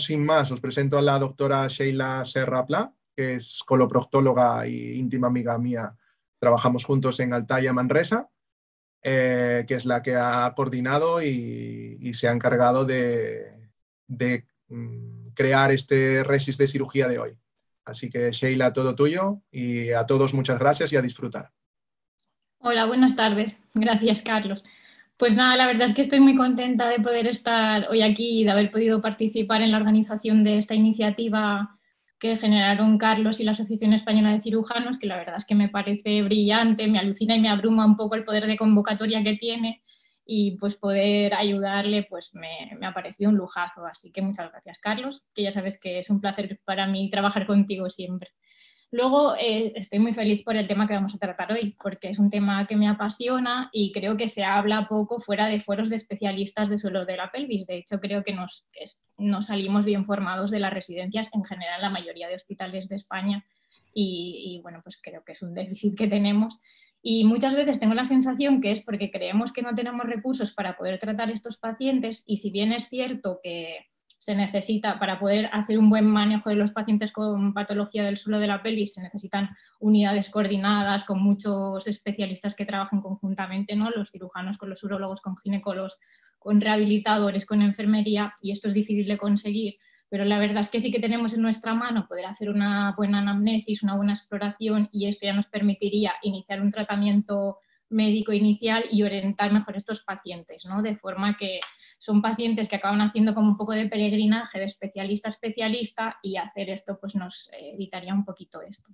sin más, os presento a la doctora Sheila Serrapla, que es coloproctóloga y íntima amiga mía. Trabajamos juntos en Altaya Manresa, eh, que es la que ha coordinado y, se ha encargado de, de mm, crear este Resis de cirugía de hoy. Así que Sheila, todo tuyo y a todos muchas gracias y a disfrutar. Hola, buenas tardes. Gracias, Carlos. Pues nada, la verdad es que estoy muy contenta de poder estar hoy aquí y de haber podido participar en la organización de esta iniciativa que generaron Carlos y la Asociación Española de Cirujanos, que la verdad es que me parece brillante, me alucina y me abruma un poco el poder de convocatoria que tiene y pues poder ayudarle pues me, me ha parecido un lujazo. Así que muchas gracias Carlos, que ya sabes que es un placer para mí trabajar contigo siempre. Luego eh, estoy muy feliz por el tema que vamos a tratar hoy, porque es un tema que me apasiona y creo que se habla poco fuera de foros de especialistas de suelo de la pelvis. De hecho, creo que nos, salimos bien formados de las residencias en general, la mayoría de hospitales de España. Y, y bueno, pues creo que es un déficit que tenemos. Y muchas veces tengo la sensación que es porque creemos que no tenemos recursos para poder tratar estos pacientes y si bien es cierto que, se necesita, para poder hacer un buen manejo de los pacientes con patología del suelo de la pelvis, se necesitan unidades coordinadas con muchos especialistas que trabajen conjuntamente, ¿no? los cirujanos con los urólogos, con ginecólogos, con rehabilitadores, con enfermería, y esto es difícil de conseguir pero la verdad es que sí que tenemos en nuestra mano poder hacer una buena anamnesis, una buena exploración y esto ya nos permitiría iniciar un tratamiento médico inicial y orientar mejor estos pacientes, ¿no? De forma que son pacientes que acaban haciendo como un poco de peregrinaje de especialista a especialista y hacer esto pues nos evitaría eh, un poquito esto.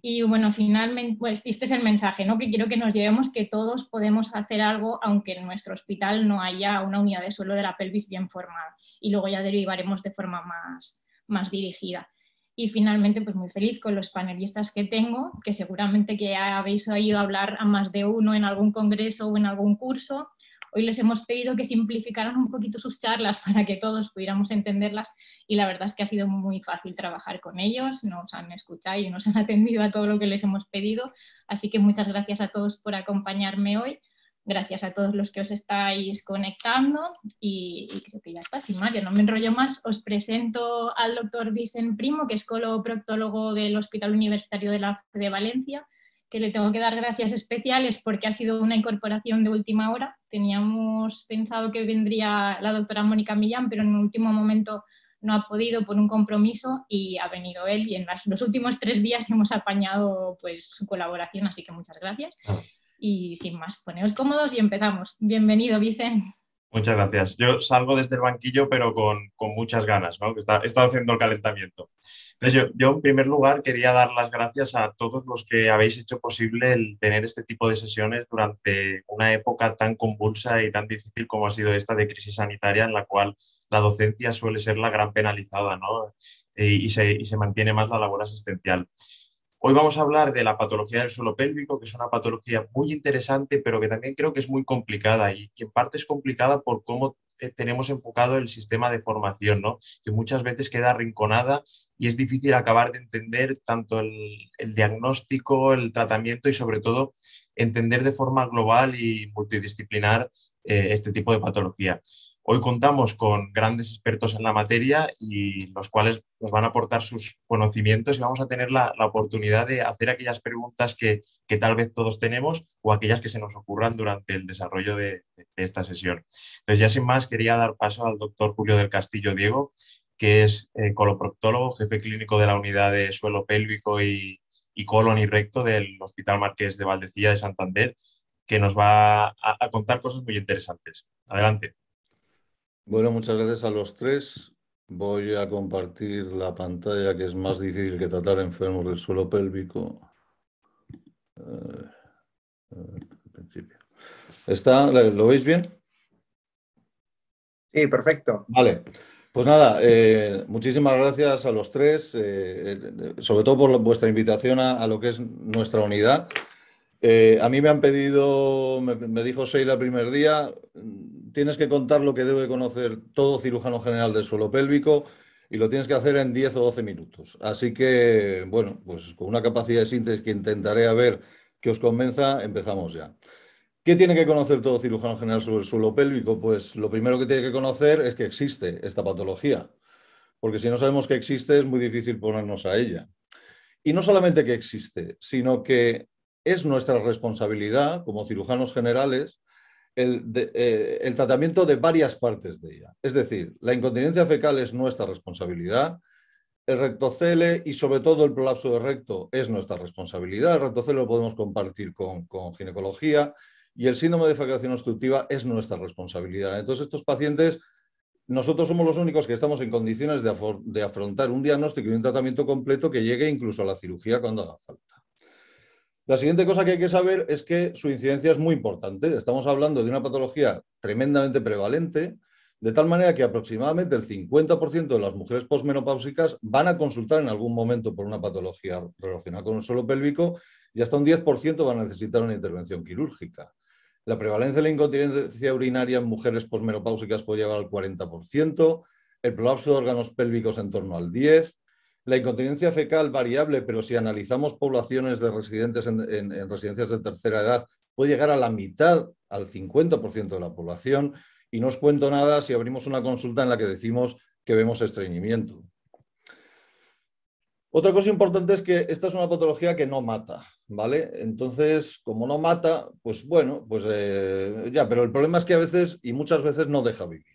Y bueno, finalmente, pues este es el mensaje, ¿no? Que quiero que nos llevemos que todos podemos hacer algo, aunque en nuestro hospital no haya una unidad de suelo de la pelvis bien formada. Y luego ya derivaremos de forma más, más dirigida y finalmente pues muy feliz con los panelistas que tengo, que seguramente que ya habéis oído hablar a más de uno en algún congreso o en algún curso. Hoy les hemos pedido que simplificaran un poquito sus charlas para que todos pudiéramos entenderlas y la verdad es que ha sido muy fácil trabajar con ellos, nos han escuchado y nos han atendido a todo lo que les hemos pedido, así que muchas gracias a todos por acompañarme hoy Gracias a todos los que os estáis conectando y, creo que ya está, sin más, ya no me enrollo más. Os presento al doctor Vicent Primo, que es coloproctólogo del Hospital Universitario de la de Valencia, que le tengo que dar gracias especiales porque ha sido una incorporación de última hora. Teníamos pensado que vendría la doctora Mónica Millán, pero en el último momento no ha podido por un compromiso y ha venido él y en los últimos tres días hemos apañado pues, su colaboración, así que muchas gracias. Y sin más, poneos cómodos y empezamos. Bienvenido, Vicente. Muchas gracias. Yo salgo desde el banquillo, pero con, con muchas ganas, ¿no? Que he estado haciendo el calentamiento. Entonces, yo, en primer lugar quería dar las gracias a todos los que habéis hecho posible el tener este tipo de sesiones durante una época tan convulsa y tan difícil como ha sido esta de crisis sanitaria, en la cual la docencia suele ser la gran penalizada, ¿no? Eh, y, se, y se mantiene más la labor asistencial. Hoy vamos a hablar de la patología del suelo pélvico, que es una patología muy interesante, pero que también creo que es muy complicada y, en parte es complicada por cómo eh, tenemos enfocado el sistema de formación, que muchas veces queda arrinconada y es difícil acabar de entender tanto el, diagnóstico, el tratamiento y sobre todo entender de forma global y multidisciplinar eh, este tipo de patología. Hoy contamos con grandes expertos en la materia y los cuales nos van a aportar sus conocimientos y vamos a tener la, oportunidad de hacer aquellas preguntas que, tal vez todos tenemos o aquellas que se nos ocurran durante el desarrollo de, esta sesión. Entonces, ya sin más, quería dar paso al doctor Julio del Castillo Diego, que es eh, coloproctólogo, jefe clínico de la unidad de suelo pélvico y, y colon y recto del Hospital Marqués de Valdecilla de Santander, que nos va a contar cosas muy interesantes. Adelante. Bueno, muchas gracias a los tres. Voy a compartir la pantalla que es más difícil que tratar enfermos del suelo pélvico. Eh, eh, ¿Está, ¿Lo veis bien? Sí, perfecto. Vale. Pues nada, eh, muchísimas gracias a los tres, sobre todo por vuestra invitación a, lo que es nuestra unidad. a mí me han pedido, me, dijo soy el primer día, tienes que contar lo que debe conocer todo cirujano general del suelo pélvico y lo tienes que hacer en 10 o 12 minutos. Así que, bueno, pues con una capacidad de síntesis que intentaré a ver que os convenza, empezamos ya. ¿Qué tiene que conocer todo cirujano general sobre el suelo pélvico? Pues lo primero que tiene que conocer es que existe esta patología, porque si no sabemos que existe es muy difícil ponernos a ella. Y no solamente que existe, sino que es nuestra responsabilidad como cirujanos generales eh, el, tratamiento de varias partes de ella. Es decir, la incontinencia fecal es nuestra responsabilidad, el rectocele y sobre todo el prolapso de recto es nuestra responsabilidad, el rectocele lo podemos compartir con, ginecología y el síndrome de defecación obstructiva es nuestra responsabilidad. Entonces, estos pacientes, nosotros somos los únicos que estamos en condiciones de afrontar un diagnóstico y un tratamiento completo que llegue incluso a la cirugía cuando haga falta. La siguiente cosa que hay que saber es que su incidencia es muy importante. Estamos hablando de una patología tremendamente prevalente, de tal manera que aproximadamente el 50% de las mujeres posmenopáusicas van a consultar en algún momento por una patología relacionada con el suelo pélvico y hasta un 10% van a necesitar una intervención quirúrgica. La prevalencia de la incontinencia urinaria en mujeres posmenopáusicas puede llegar al 40%, el prolapso de órganos pélvicos en torno al 10%, la incontinencia fecal variable, pero si analizamos poblaciones de residentes en, residencias de tercera edad, puede llegar a la mitad, al 50% de la población. Y no os cuento nada si abrimos una consulta en la que decimos que vemos estreñimiento. Otra cosa importante es que esta es una patología que no mata, ¿vale? Entonces, como no mata, pues bueno, pues eh, ya, pero el problema es que a veces y muchas veces no deja vivir.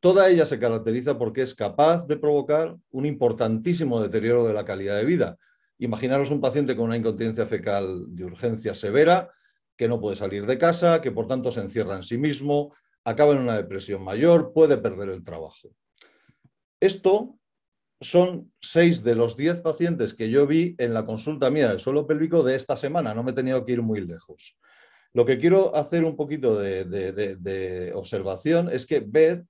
Toda ella se caracteriza porque es capaz de provocar un importantísimo deterioro de la calidad de vida. Imaginaros un paciente con una incontinencia fecal de urgencia severa, que no puede salir de casa, que por tanto se encierra en sí mismo, acaba en una depresión mayor, puede perder el trabajo. Esto son seis de los diez pacientes que yo vi en la consulta mía del suelo pélvico de esta semana. No me he tenido que ir muy lejos. Lo que quiero hacer un poquito de, observación es que BED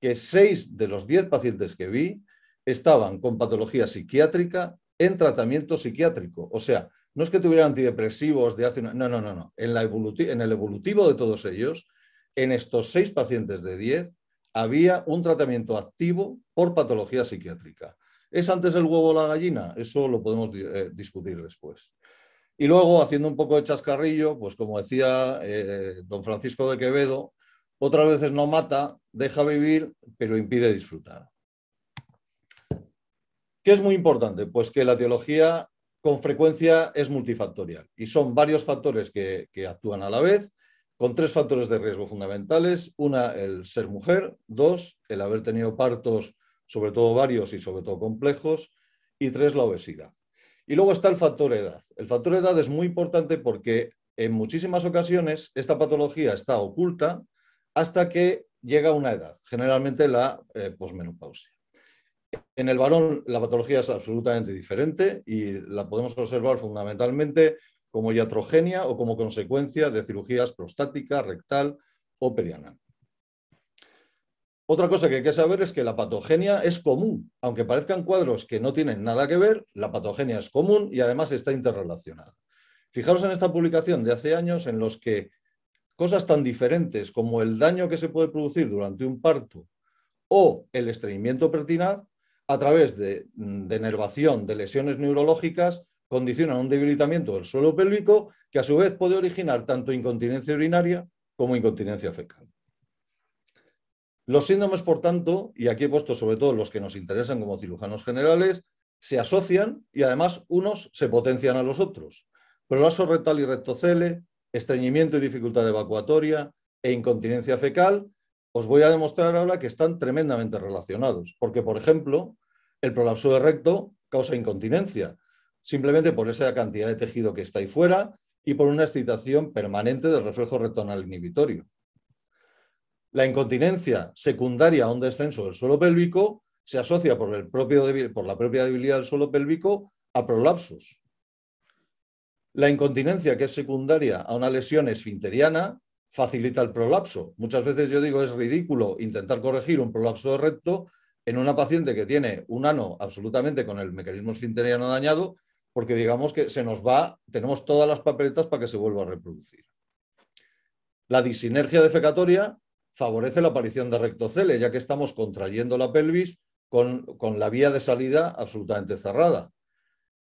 que seis de los diez pacientes que vi estaban con patología psiquiátrica en tratamiento psiquiátrico. O sea, no es que tuvieran antidepresivos de hace No, no, no, no. En, la en el evolutivo de todos ellos, en estos seis pacientes de diez, había un tratamiento activo por patología psiquiátrica. ¿Es antes el huevo o la gallina? Eso lo podemos eh, discutir después. Y luego, haciendo un poco de chascarrillo, pues como decía eh, don Francisco de Quevedo, otras veces no mata, deja vivir, pero impide disfrutar. ¿Qué es muy importante? Pues que la teología con frecuencia es multifactorial y son varios factores que, que actúan a la vez, con tres factores de riesgo fundamentales. Una, el ser mujer. Dos, el haber tenido partos, sobre todo varios y sobre todo complejos. Y tres, la obesidad. Y luego está el factor edad. El factor edad es muy importante porque en muchísimas ocasiones esta patología está oculta hasta que llega una edad, generalmente la eh, posmenopausia. En el varón la patología es absolutamente diferente y la podemos observar fundamentalmente como iatrogenia o como consecuencia de cirugías prostática, rectal o perianal. Otra cosa que hay que saber es que la patogenia es común, aunque parezcan cuadros que no tienen nada que ver, la patogenia es común y además está interrelacionada. Fijaros en esta publicación de hace años en los que cosas tan diferentes como el daño que se puede producir durante un parto o el estreñimiento pertinaz, a través de, de nervación de lesiones neurológicas, condicionan un debilitamiento del suelo pélvico que a su vez puede originar tanto incontinencia urinaria como incontinencia fecal. Los síndromes, por tanto, y aquí he puesto sobre todo los que nos interesan como cirujanos generales, se asocian y además unos se potencian a los otros. Prolaso rectal y rectocele, estreñimiento y dificultad evacuatoria e incontinencia fecal, os voy a demostrar ahora que están tremendamente relacionados, porque, por ejemplo, el prolapso de recto causa incontinencia, simplemente por esa cantidad de tejido que está ahí fuera y por una excitación permanente del reflejo retonal inhibitorio. La incontinencia secundaria a un descenso del suelo pélvico se asocia por, el propio, por la propia debilidad del suelo pélvico a prolapsos, la incontinencia, que es secundaria a una lesión esfinteriana, facilita el prolapso. Muchas veces yo digo es ridículo intentar corregir un prolapso de recto en una paciente que tiene un ano absolutamente con el mecanismo esfinteriano dañado, porque digamos que se nos va, tenemos todas las papeletas para que se vuelva a reproducir. La disinergia defecatoria favorece la aparición de rectocele, ya que estamos contrayendo la pelvis con, con la vía de salida absolutamente cerrada.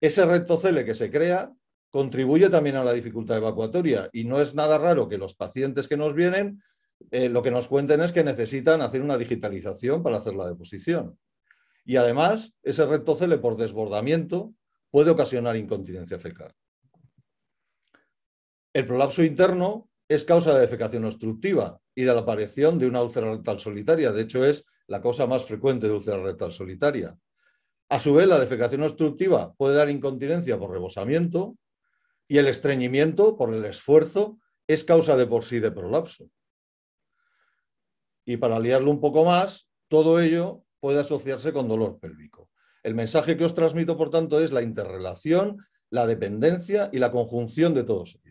Ese rectocele que se crea contribuye también a la dificultad evacuatoria y no es nada raro que los pacientes que nos vienen eh, lo que nos cuenten es que necesitan hacer una digitalización para hacer la deposición. Y además, ese rectocele por desbordamiento puede ocasionar incontinencia fecal. El prolapso interno es causa de defecación obstructiva y de la aparición de una úlcera rectal solitaria. De hecho, es la causa más frecuente de úlcera rectal solitaria. A su vez, la defecación obstructiva puede dar incontinencia por rebosamiento, y el estreñimiento, por el esfuerzo, es causa de por sí de prolapso. Y para liarlo un poco más, todo ello puede asociarse con dolor pélvico. El mensaje que os transmito, por tanto, es la interrelación, la dependencia y la conjunción de todos ellos.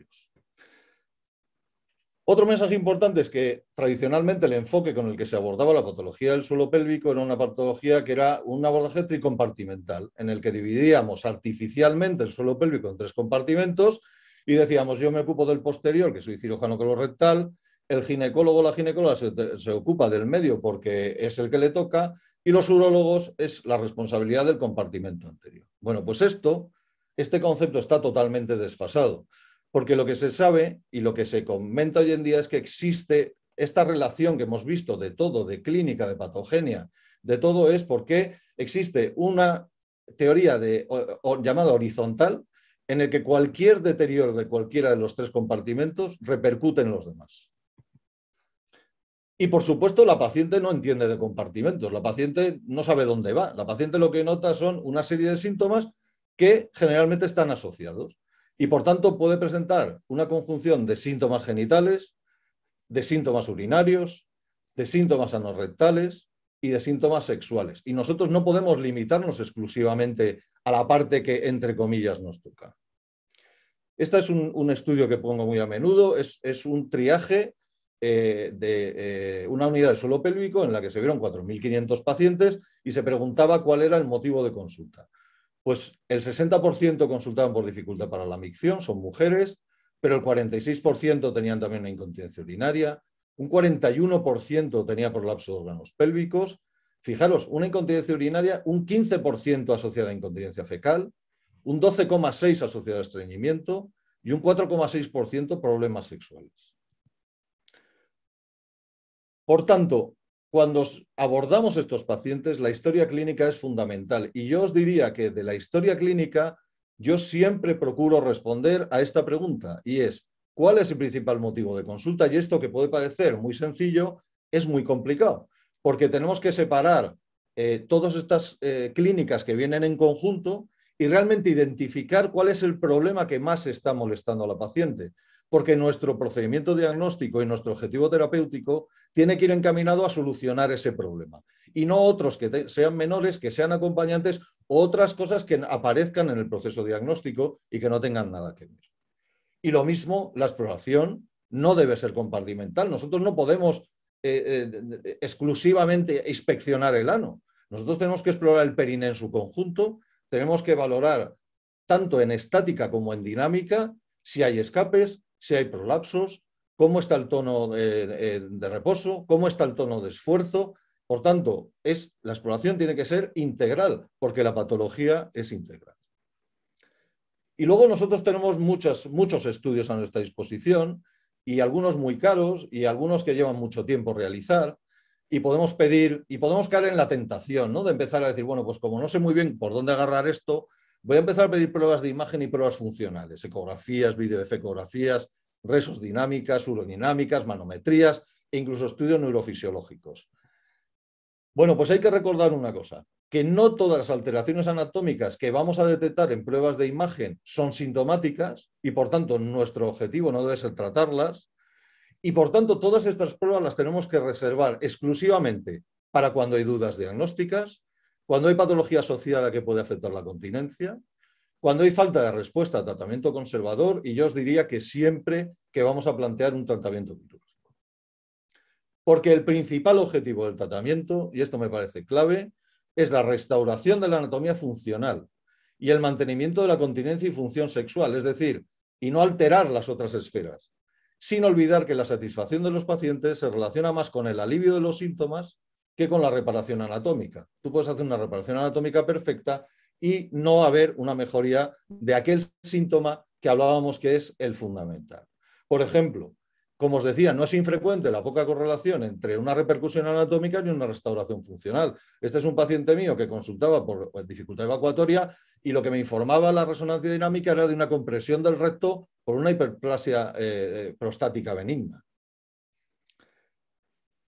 Otro mensaje importante es que tradicionalmente el enfoque con el que se abordaba la patología del suelo pélvico era una patología que era un abordaje tricompartimental, en el que dividíamos artificialmente el suelo pélvico en tres compartimentos y decíamos, yo me ocupo del posterior, que soy cirujano colorectal, el ginecólogo o la ginecóloga se, se, ocupa del medio porque es el que le toca y los urólogos es la responsabilidad del compartimento anterior. Bueno, pues esto, este concepto está totalmente desfasado. Porque lo que se sabe y lo que se comenta hoy en día es que existe esta relación que hemos visto de todo, de clínica, de patogenia, de todo es porque existe una teoría de, llamada horizontal en el que cualquier deterioro de cualquiera de los tres compartimentos repercute en los demás. Y por supuesto, la paciente no entiende de compartimentos, la paciente no sabe dónde va, la paciente lo que nota son una serie de síntomas que generalmente están asociados y por tanto puede presentar una conjunción de síntomas genitales, de síntomas urinarios, de síntomas anorrectales y de síntomas sexuales. Y nosotros no podemos limitarnos exclusivamente a la parte que, entre comillas, nos toca. Este es un, estudio que pongo muy a menudo, es, un triaje eh, de eh, una unidad de suelo pélvico en la que se vieron 4.500 pacientes y se preguntaba cuál era el motivo de consulta pues el 60% consultaban por dificultad para la micción, son mujeres, pero el 46% tenían también una incontinencia urinaria, un 41% tenía prolapso de órganos pélvicos, fijaros, una incontinencia urinaria, un 15% asociada a incontinencia fecal, un 12,6% asociado a estreñimiento y un 4,6% problemas sexuales. Por tanto, cuando abordamos estos pacientes, la historia clínica es fundamental y yo os diría que de la historia clínica yo siempre procuro responder a esta pregunta y es, ¿cuál es el principal motivo de consulta? Y esto que puede parecer muy sencillo es muy complicado porque tenemos que separar eh, todas estas eh, clínicas que vienen en conjunto y realmente identificar cuál es el problema que más está molestando a la paciente porque nuestro procedimiento diagnóstico y nuestro objetivo terapéutico tiene que ir encaminado a solucionar ese problema. Y no otros que sean menores, que sean acompañantes, otras cosas que aparezcan en el proceso diagnóstico y que no tengan nada que ver. Y lo mismo, la exploración no debe ser compartimental. Nosotros no podemos eh, eh, exclusivamente inspeccionar el ano. Nosotros tenemos que explorar el perine en su conjunto, tenemos que valorar tanto en estática como en dinámica si hay escapes, si hay prolapsos, cómo está el tono eh, eh, de reposo, cómo está el tono de esfuerzo. Por tanto, es, la exploración tiene que ser integral, porque la patología es integral. Y luego nosotros tenemos muchos muchos estudios a nuestra disposición y algunos muy caros y algunos que llevan mucho tiempo realizar y podemos pedir y podemos caer en la tentación ¿no? de empezar a decir, bueno, pues como no sé muy bien por dónde agarrar esto, voy a empezar a pedir pruebas de imagen y pruebas funcionales, ecografías, videoefecografías, resos dinámicas, urodinámicas, manometrías e incluso estudios neurofisiológicos. Bueno, pues hay que recordar una cosa, que no todas las alteraciones anatómicas que vamos a detectar en pruebas de imagen son sintomáticas y por tanto nuestro objetivo no debe ser tratarlas y por tanto todas estas pruebas las tenemos que reservar exclusivamente para cuando hay dudas diagnósticas, cuando hay patología asociada que puede afectar la continencia, cuando hay falta de respuesta, tratamiento conservador, y yo os diría que siempre que vamos a plantear un tratamiento quirúrgico. Porque el principal objetivo del tratamiento, y esto me parece clave, es la restauración de la anatomía funcional y el mantenimiento de la continencia y función sexual, es decir, y no alterar las otras esferas, sin olvidar que la satisfacción de los pacientes se relaciona más con el alivio de los síntomas que con la reparación anatómica. Tú puedes hacer una reparación anatómica perfecta, y no haber una mejoría de aquel síntoma que hablábamos que es el fundamental. Por ejemplo, como os decía, no es infrecuente la poca correlación entre una repercusión anatómica y una restauración funcional. Este es un paciente mío que consultaba por dificultad evacuatoria y lo que me informaba la resonancia dinámica era de una compresión del recto por una hiperplasia eh, eh, prostática benigna.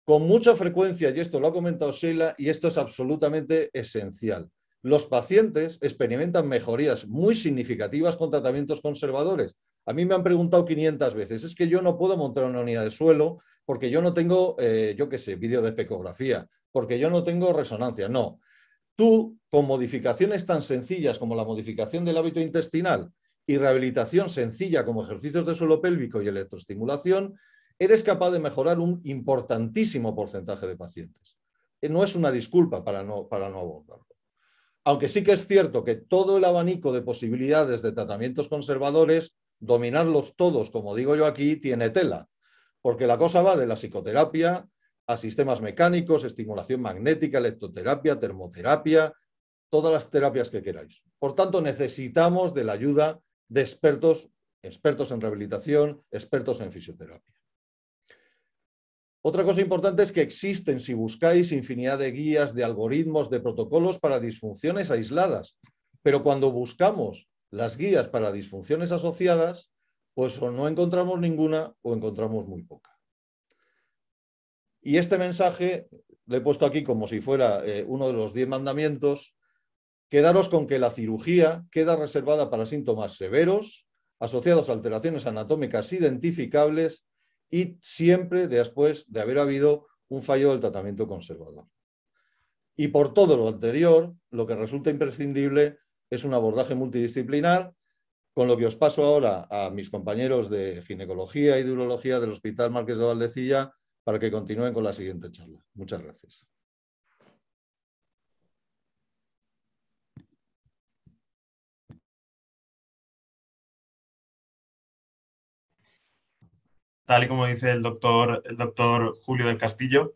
Con mucha frecuencia, y esto lo ha comentado Sheila, y esto es absolutamente esencial, los pacientes experimentan mejorías muy significativas con tratamientos conservadores. A mí me han preguntado 500 veces, es que yo no puedo montar una unidad de suelo porque yo no tengo, eh, yo qué sé, vídeo de fecografía, porque yo no tengo resonancia. No, tú con modificaciones tan sencillas como la modificación del hábito intestinal y rehabilitación sencilla como ejercicios de suelo pélvico y electroestimulación, eres capaz de mejorar un importantísimo porcentaje de pacientes. Eh, no es una disculpa para no, para no abordarlo. Aunque sí que es cierto que todo el abanico de posibilidades de tratamientos conservadores, dominarlos todos, como digo yo aquí, tiene tela, porque la cosa va de la psicoterapia a sistemas mecánicos, estimulación magnética, electroterapia, termoterapia, todas las terapias que queráis. Por tanto, necesitamos de la ayuda de expertos, expertos en rehabilitación, expertos en fisioterapia. Otra cosa importante es que existen, si buscáis, infinidad de guías, de algoritmos, de protocolos para disfunciones aisladas. Pero cuando buscamos las guías para disfunciones asociadas, pues o no encontramos ninguna o encontramos muy poca. Y este mensaje lo he puesto aquí como si fuera eh, uno de los diez mandamientos. Quedaros con que la cirugía queda reservada para síntomas severos, asociados a alteraciones anatómicas identificables y siempre después de haber habido un fallo del tratamiento conservador. Y por todo lo anterior, lo que resulta imprescindible es un abordaje multidisciplinar, con lo que os paso ahora a mis compañeros de ginecología y de urología del Hospital Márquez de Valdecilla para que continúen con la siguiente charla. Muchas gracias. tal y como dice el doctor, el doctor Julio del Castillo.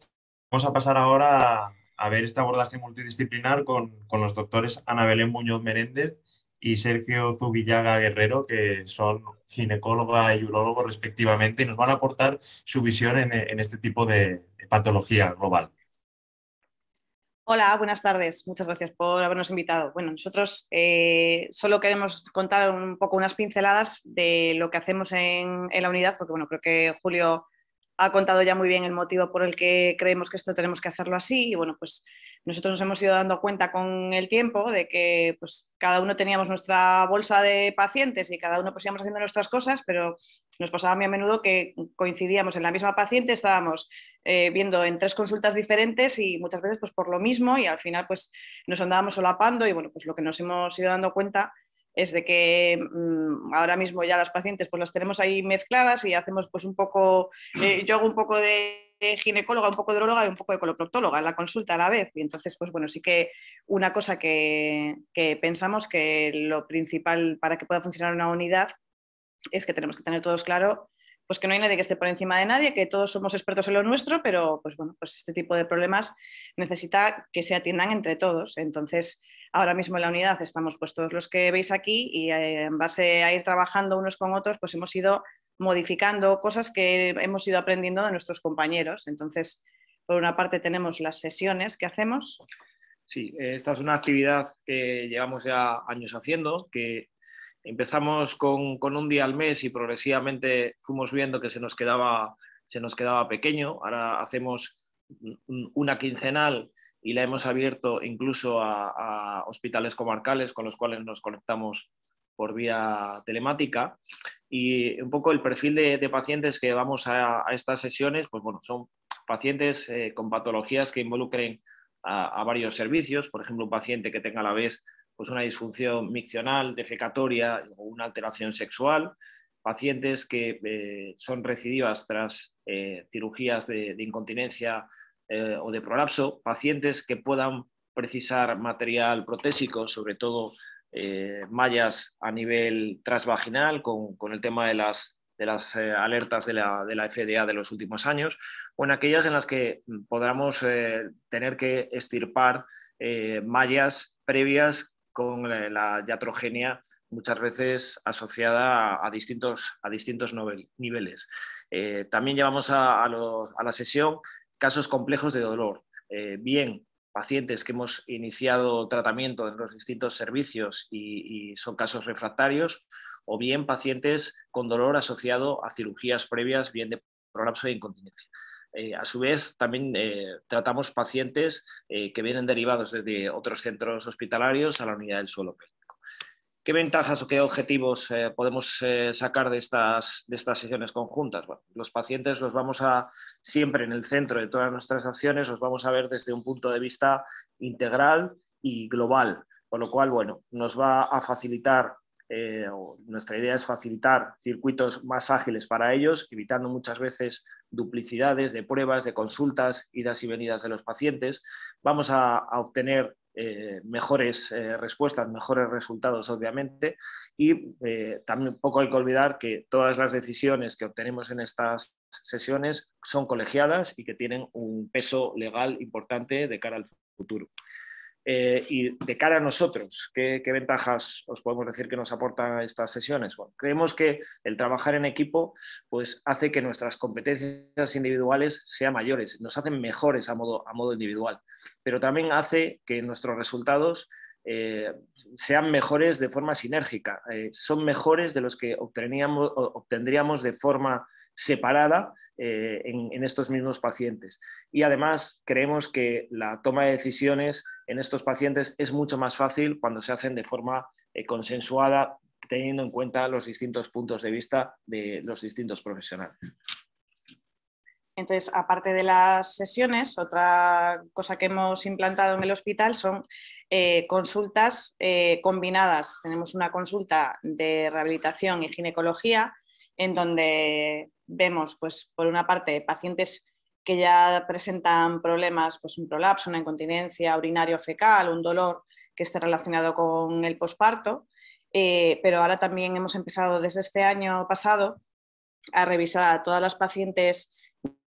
Vamos a pasar ahora a, ver este abordaje multidisciplinar con, los doctores Ana Belén Muñoz Meréndez y Sergio Zubillaga Guerrero, que son ginecóloga y urologo respectivamente, y nos van a aportar su visión en este tipo de patología global. Hola, buenas tardes. Muchas gracias por habernos invitado. Bueno, nosotros eh, solo queremos contar un poco unas pinceladas de lo que hacemos en, en la unidad, porque bueno, creo que Julio ha contado ya muy bien el motivo por el que creemos que esto tenemos que hacerlo así y bueno, pues nosotros nos hemos ido dando cuenta con el tiempo de que pues cada uno teníamos nuestra bolsa de pacientes y cada uno pues íbamos haciendo nuestras cosas, pero nos pasaba muy a menudo que coincidíamos en la misma paciente, estábamos eh, viendo en tres consultas diferentes y muchas veces pues por lo mismo y al final pues nos andábamos solapando y bueno, pues lo que nos hemos ido dando cuenta es de que mm, ahora mismo ya las pacientes pues las tenemos ahí mezcladas y hacemos pues un poco, eh, yo hago un poco de ginecóloga, un poco de urologa y un poco de coloproctóloga en la consulta a la vez. Y entonces, pues bueno, sí que una cosa que, que pensamos que lo principal para que pueda funcionar una unidad es que tenemos que tener todos claro pues que no hay nadie que esté por encima de nadie, que todos somos expertos en lo nuestro, pero pues bueno, pues este tipo de problemas necesita que se atiendan entre todos. Entonces, Ahora mismo en la unidad estamos puestos todos los que veis aquí y eh, en base a ir trabajando unos con otros pues hemos ido modificando cosas que hemos ido aprendiendo de nuestros compañeros. Entonces, por una parte tenemos las sesiones que hacemos. Sí, eh, esta es una actividad que llevamos ya años haciendo, que empezamos con, un día al mes y progresivamente fuimos viendo que se nos quedaba, se nos quedaba pequeño. Ahora hacemos una quincenal y la hemos abierto incluso a, hospitales comarcales con los cuales nos conectamos por vía telemática. Y un poco el perfil de, pacientes que vamos a, estas sesiones, pues bueno, son pacientes eh, con patologías que involucren a, varios servicios, por ejemplo, un paciente que tenga a la vez pues una disfunción miccional, defecatoria o una alteración sexual, pacientes que eh, son recidivas tras eh, cirugías de incontinencia eh, o de prolapso, pacientes que puedan precisar material protésico, sobre todo eh, mallas a nivel transvaginal, con, el tema de las, eh, alertas de la, FDA de los últimos años, o en aquellas en las que mm, podamos tener que estirpar mallas previas con la, yatrogenia muchas veces asociada a, distintos, a distintos niveles. también llevamos a la sesión casos complejos de dolor. Eh, bien, pacientes que hemos iniciado tratamiento en los distintos servicios y, son casos refractarios, o bien pacientes con dolor asociado a cirugías previas, bien de prolapso de incontinencia. Eh, a su vez, también eh, tratamos pacientes que vienen derivados desde otros centros hospitalarios a la unidad del suelo pélvico. ¿Qué ventajas o qué objetivos eh, podemos eh, sacar de estas, de estas sesiones conjuntas? los pacientes los vamos a siempre en el centro de todas nuestras acciones, los vamos a ver desde un punto de vista integral y global, con lo cual, bueno, nos va a facilitar, eh, nuestra idea es facilitar circuitos más ágiles para ellos, evitando muchas veces duplicidades de pruebas, de consultas, idas y venidas de los pacientes. Vamos a obtener eh, mejores eh, respuestas, mejores resultados, obviamente. Y eh, también poco hay que olvidar que todas las decisiones que obtenemos en estas sesiones son colegiadas y que tienen un peso legal importante de cara al futuro. Eh, y de cara a nosotros, ¿qué, ventajas os podemos decir que nos aportan estas sesiones? Bueno, creemos que el trabajar en equipo pues, hace que nuestras competencias individuales sean mayores, nos hacen mejores a modo, a modo individual, pero también hace que nuestros resultados eh, sean mejores de forma sinérgica, eh, son mejores de los que obtendríamos de forma separada eh, en, estos mismos pacientes. Y además creemos que la toma de decisiones en estos pacientes es mucho más fácil cuando se hacen de forma eh, consensuada, teniendo en cuenta los distintos puntos de vista de los distintos profesionales. Entonces, aparte de las sesiones, otra cosa que hemos implantado en el hospital son eh, consultas combinadas. Tenemos una consulta de rehabilitación y ginecología en donde vemos, pues, por una parte, pacientes que ya presentan problemas, pues un prolapso, una incontinencia urinario fecal, un dolor que esté relacionado con el posparto, eh, pero ahora también hemos empezado desde este año pasado a revisar a todas las pacientes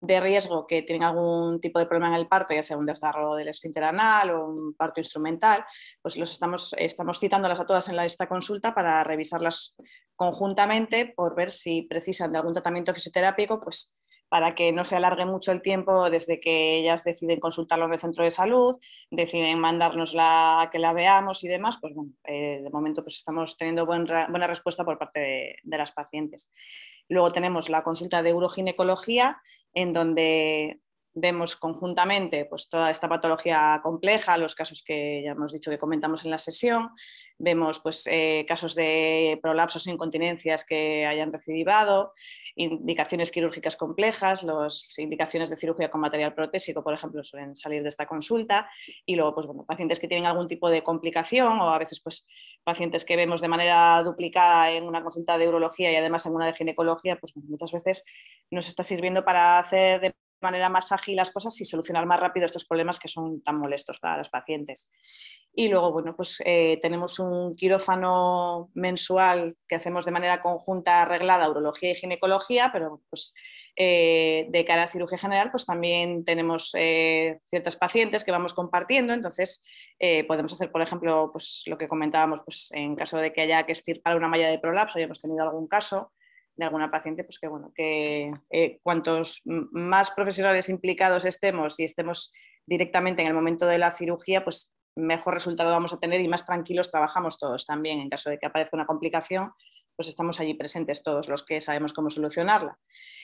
de riesgo que tienen algún tipo de problema en el parto, ya sea un desgarro del esfínter anal o un parto instrumental, pues los estamos, estamos citándolas a todas en la, esta consulta para revisarlas conjuntamente por ver si precisan de algún tratamiento fisioterápico, pues para que no se alargue mucho el tiempo desde que ellas deciden consultarlo en el centro de salud, deciden mandarnos a que la veamos y demás, pues bueno, eh, de momento pues estamos teniendo buena respuesta por parte de, las pacientes. Luego tenemos la consulta de uroginecología, en donde vemos conjuntamente pues, toda esta patología compleja, los casos que ya hemos dicho que comentamos en la sesión, Vemos pues, eh, casos de prolapsos e incontinencias que hayan recidivado, indicaciones quirúrgicas complejas, las indicaciones de cirugía con material protésico, por ejemplo, suelen salir de esta consulta, y luego pues, bueno, pacientes que tienen algún tipo de complicación o a veces pues, pacientes que vemos de manera duplicada en una consulta de urología y además en una de ginecología, pues muchas veces nos está sirviendo para hacer de manera más ágil las cosas y solucionar más rápido estos problemas que son tan molestos para las pacientes. Y luego, bueno, pues eh, tenemos un quirófano mensual que hacemos de manera conjunta arreglada, urología y ginecología, pero pues eh, de cara a cirugía general, pues también tenemos eh, ciertas pacientes que vamos compartiendo, entonces podemos hacer, por ejemplo, pues lo que comentábamos, pues en caso de que haya que estirpar una malla de prolapso, ya hemos tenido algún caso, de alguna paciente, pues que bueno, que eh, cuantos más profesionales implicados estemos y estemos directamente en el momento de la cirugía, pues mejor resultado vamos a tener y más tranquilos trabajamos todos también. En caso de que aparezca una complicación, pues estamos allí presentes todos los que sabemos cómo solucionarla.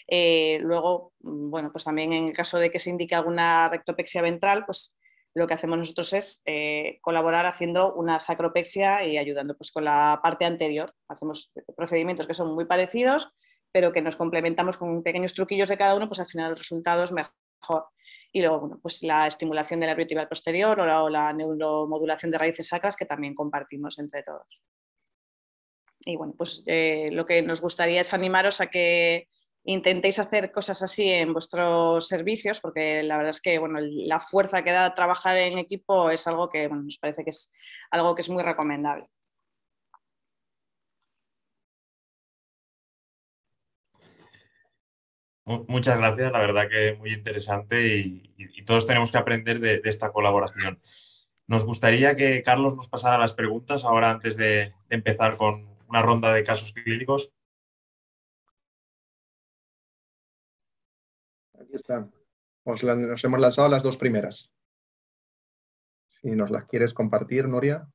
Eh, luego, mm, bueno, pues también en el caso de que se indique alguna rectopexia ventral, pues lo que hacemos nosotros es eh, colaborar haciendo una sacropexia y ayudando pues, con la parte anterior. Hacemos procedimientos que son muy parecidos, pero que nos complementamos con pequeños truquillos de cada uno, pues al final el resultado es mejor. Y luego, bueno, pues la estimulación de la vertebral posterior o la, neuromodulación de raíces sacras que también compartimos entre todos. Y bueno, pues eh, lo que nos gustaría es animaros a que intentéis hacer cosas así en vuestros servicios, porque la verdad es que bueno, la fuerza que da trabajar en equipo es algo que nos parece que es algo que es muy recomendable. Muchas gracias, la verdad que muy interesante y, todos tenemos que aprender de, esta colaboración. Nos gustaría que Carlos nos pasara las preguntas ahora antes de empezar con una ronda de casos clínicos. Nos están. Os, hemos lanzado las dos primeras. Si nos las quieres compartir, Noria.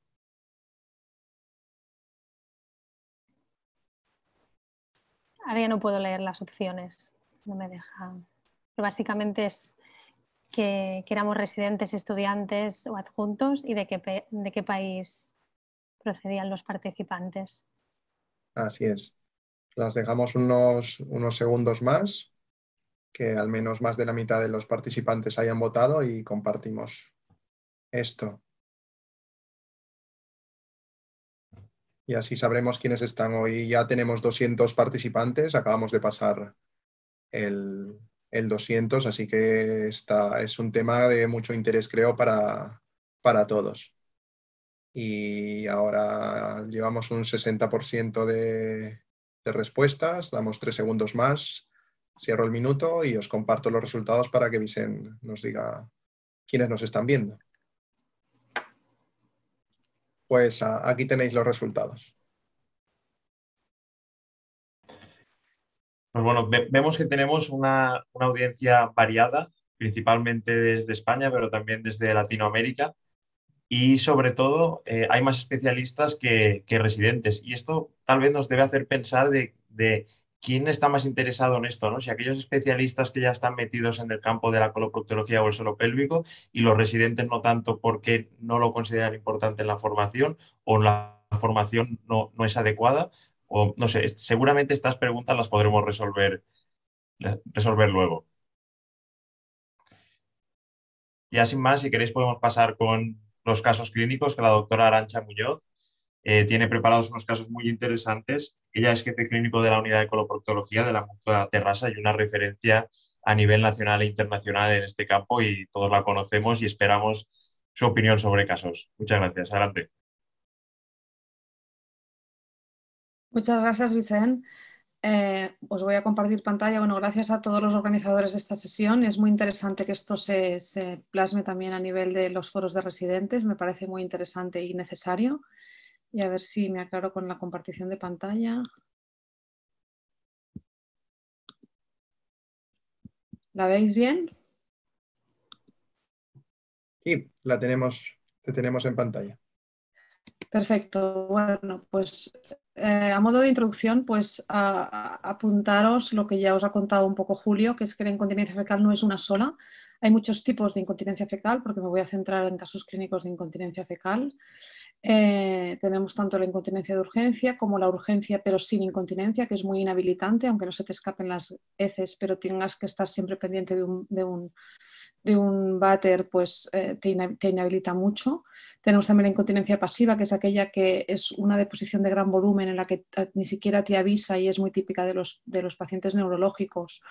Ahora ya no puedo leer las opciones, no me deja. Pero básicamente es que, éramos residentes, estudiantes o adjuntos y de qué, país procedían los participantes. Así es. Las dejamos unos segundos más que al menos más de la mitad de los participantes hayan votado y compartimos esto. Y así sabremos quiénes están hoy. Ya tenemos 200 participantes, acabamos de pasar el, 200, así que es un tema de mucho interés, creo, para, todos. Y ahora llevamos un 60% de respuestas, damos tres segundos más cierro el minuto y os comparto los resultados para que Vicen nos diga quiénes nos están viendo. Pues aquí tenéis los resultados. Pues bueno, vemos que tenemos una, audiencia variada, principalmente desde España, pero también desde Latinoamérica y sobre todo eh, hay más especialistas que, residentes. Y esto tal vez nos debe hacer pensar de, ¿quién está más interesado en esto? ¿no? Si aquellos especialistas que ya están metidos en el campo de la coloproctología o el suelo pélvico y los residentes no tanto porque no lo consideran importante en la formación o la formación no, es adecuada, o no sé, seguramente estas preguntas las podremos resolver, resolver luego. Ya sin más, si queréis podemos pasar con los casos clínicos que la doctora Arancha Muñoz eh, tiene preparados unos casos muy interesantes. Ella es jefe clínico de la unidad de coloproctología de la Mutua Terrasa y una referencia a nivel nacional e internacional en este campo y todos la conocemos y esperamos su opinión sobre casos. Muchas gracias. Adelante. Muchas gracias, Vicente. Eh, os voy a compartir pantalla. Bueno, gracias a todos los organizadores de esta sesión. Es muy interesante que esto se plasme también a nivel de los foros de residentes. Me parece muy interesante y necesario. Y a ver si me aclaro con la compartición de pantalla. ¿La veis bien? Sí, la tenemos, la tenemos en pantalla. Perfecto. Bueno, pues eh, a modo de introducción, pues apuntaros lo que ya os ha contado un poco Julio, que es que la incontinencia fecal no es una sola. Hay muchos tipos de incontinencia fecal, porque me voy a centrar en casos clínicos de incontinencia fecal. Eh, tenemos tanto la incontinencia de urgencia como la urgencia pero sin incontinencia, que es muy inhabilitante, aunque no se te escapen las heces, pero tengas que estar siempre pendiente de un, de un, de un váter, pues eh, te, te, inhabilita mucho. Tenemos también la incontinencia pasiva, que es aquella que es una deposición de gran volumen en la que eh, ni siquiera te avisa y es muy típica de los, de los pacientes neurológicos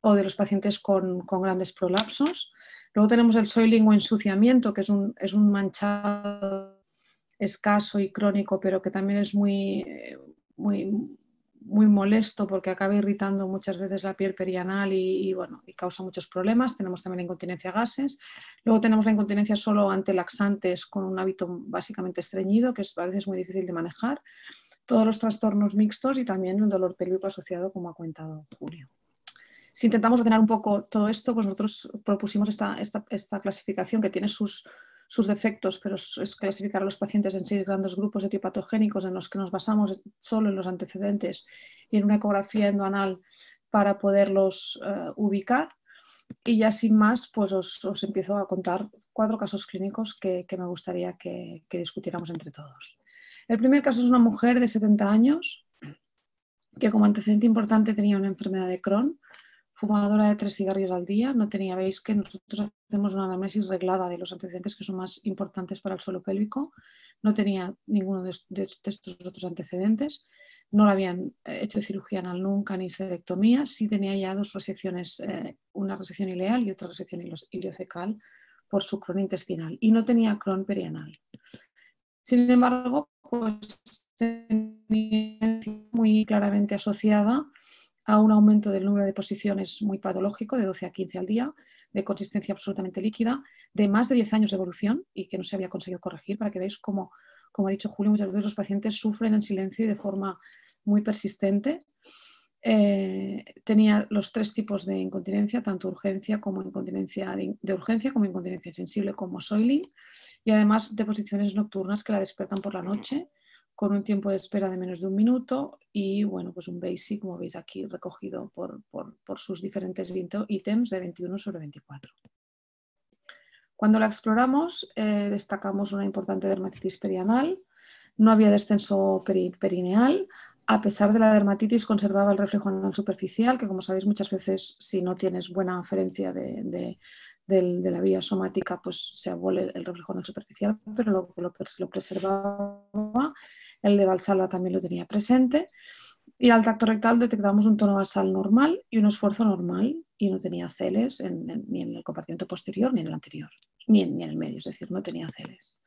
o de los pacientes con, con, grandes prolapsos. Luego tenemos el soiling o ensuciamiento, que es un, es un manchado escaso y crónico, pero que también es muy, muy, muy molesto porque acaba irritando muchas veces la piel perianal y, bueno, y causa muchos problemas. Tenemos también la incontinencia gases. Luego tenemos la incontinencia solo ante laxantes con un hábito básicamente estreñido, que es a veces muy difícil de manejar. Todos los trastornos mixtos y también el dolor pélvico asociado, como ha comentado Julio. Si intentamos ordenar un poco todo esto, pues nosotros propusimos esta clasificación que tiene sus, sus defectos, pero es clasificar a los pacientes en seis grandes grupos etiopatogénicos en los que nos basamos solo en los antecedentes y en una ecografía endoanal para poderlos eh, ubicar. Y ya sin más, pues os, empiezo a contar cuatro casos clínicos que, me gustaría que, que discutiéramos entre todos. El primer caso es una mujer de 70 años que como antecedente importante tenía una enfermedad de Crohn, fumadora de tres cigarrillos al día, no tenía, veis que nosotros hacemos una anamnesis reglada de los antecedentes que son más importantes para el suelo pélvico, no tenía ninguno de, estos otros antecedentes, no lo habían eh, hecho cirugía anal nunca ni esterectomía, sí tenía ya dos resecciones, eh, una resección ileal y otra resección iliocecal por su cron intestinal y no tenía crón perianal. Sin embargo, pues tenía muy claramente asociada a un aumento del número de posiciones muy patológico, de 12 a 15 al día, de consistencia absolutamente líquida, de más de 10 años de evolución y que no se había conseguido corregir, para que veáis cómo, como ha dicho Julio, muchas veces los pacientes sufren en silencio y de forma muy persistente. Eh, tenía los tres tipos de incontinencia, tanto urgencia como incontinencia de, urgencia como incontinencia sensible como soiling, y además de posiciones nocturnas que la despiertan por la noche con un tiempo de espera de menos de un minuto y bueno, pues un basic, como veis aquí, recogido por, sus diferentes ítems de 21 sobre 24. Cuando la exploramos, eh, destacamos una importante dermatitis perianal, no había descenso perineal, a pesar de la dermatitis, conservaba el reflejo anal superficial, que como sabéis muchas veces si no tienes buena aferencia de, la vía somática, pues se abole el reflejo anal superficial, pero lo, pues, lo, preservaba. El de Valsalva también lo tenía presente. Y al tacto rectal detectamos un tono basal normal y un esfuerzo normal y no tenía celes ni en el compartimento posterior ni en el anterior, ni en, ni en el medio, es decir, no tenía celes.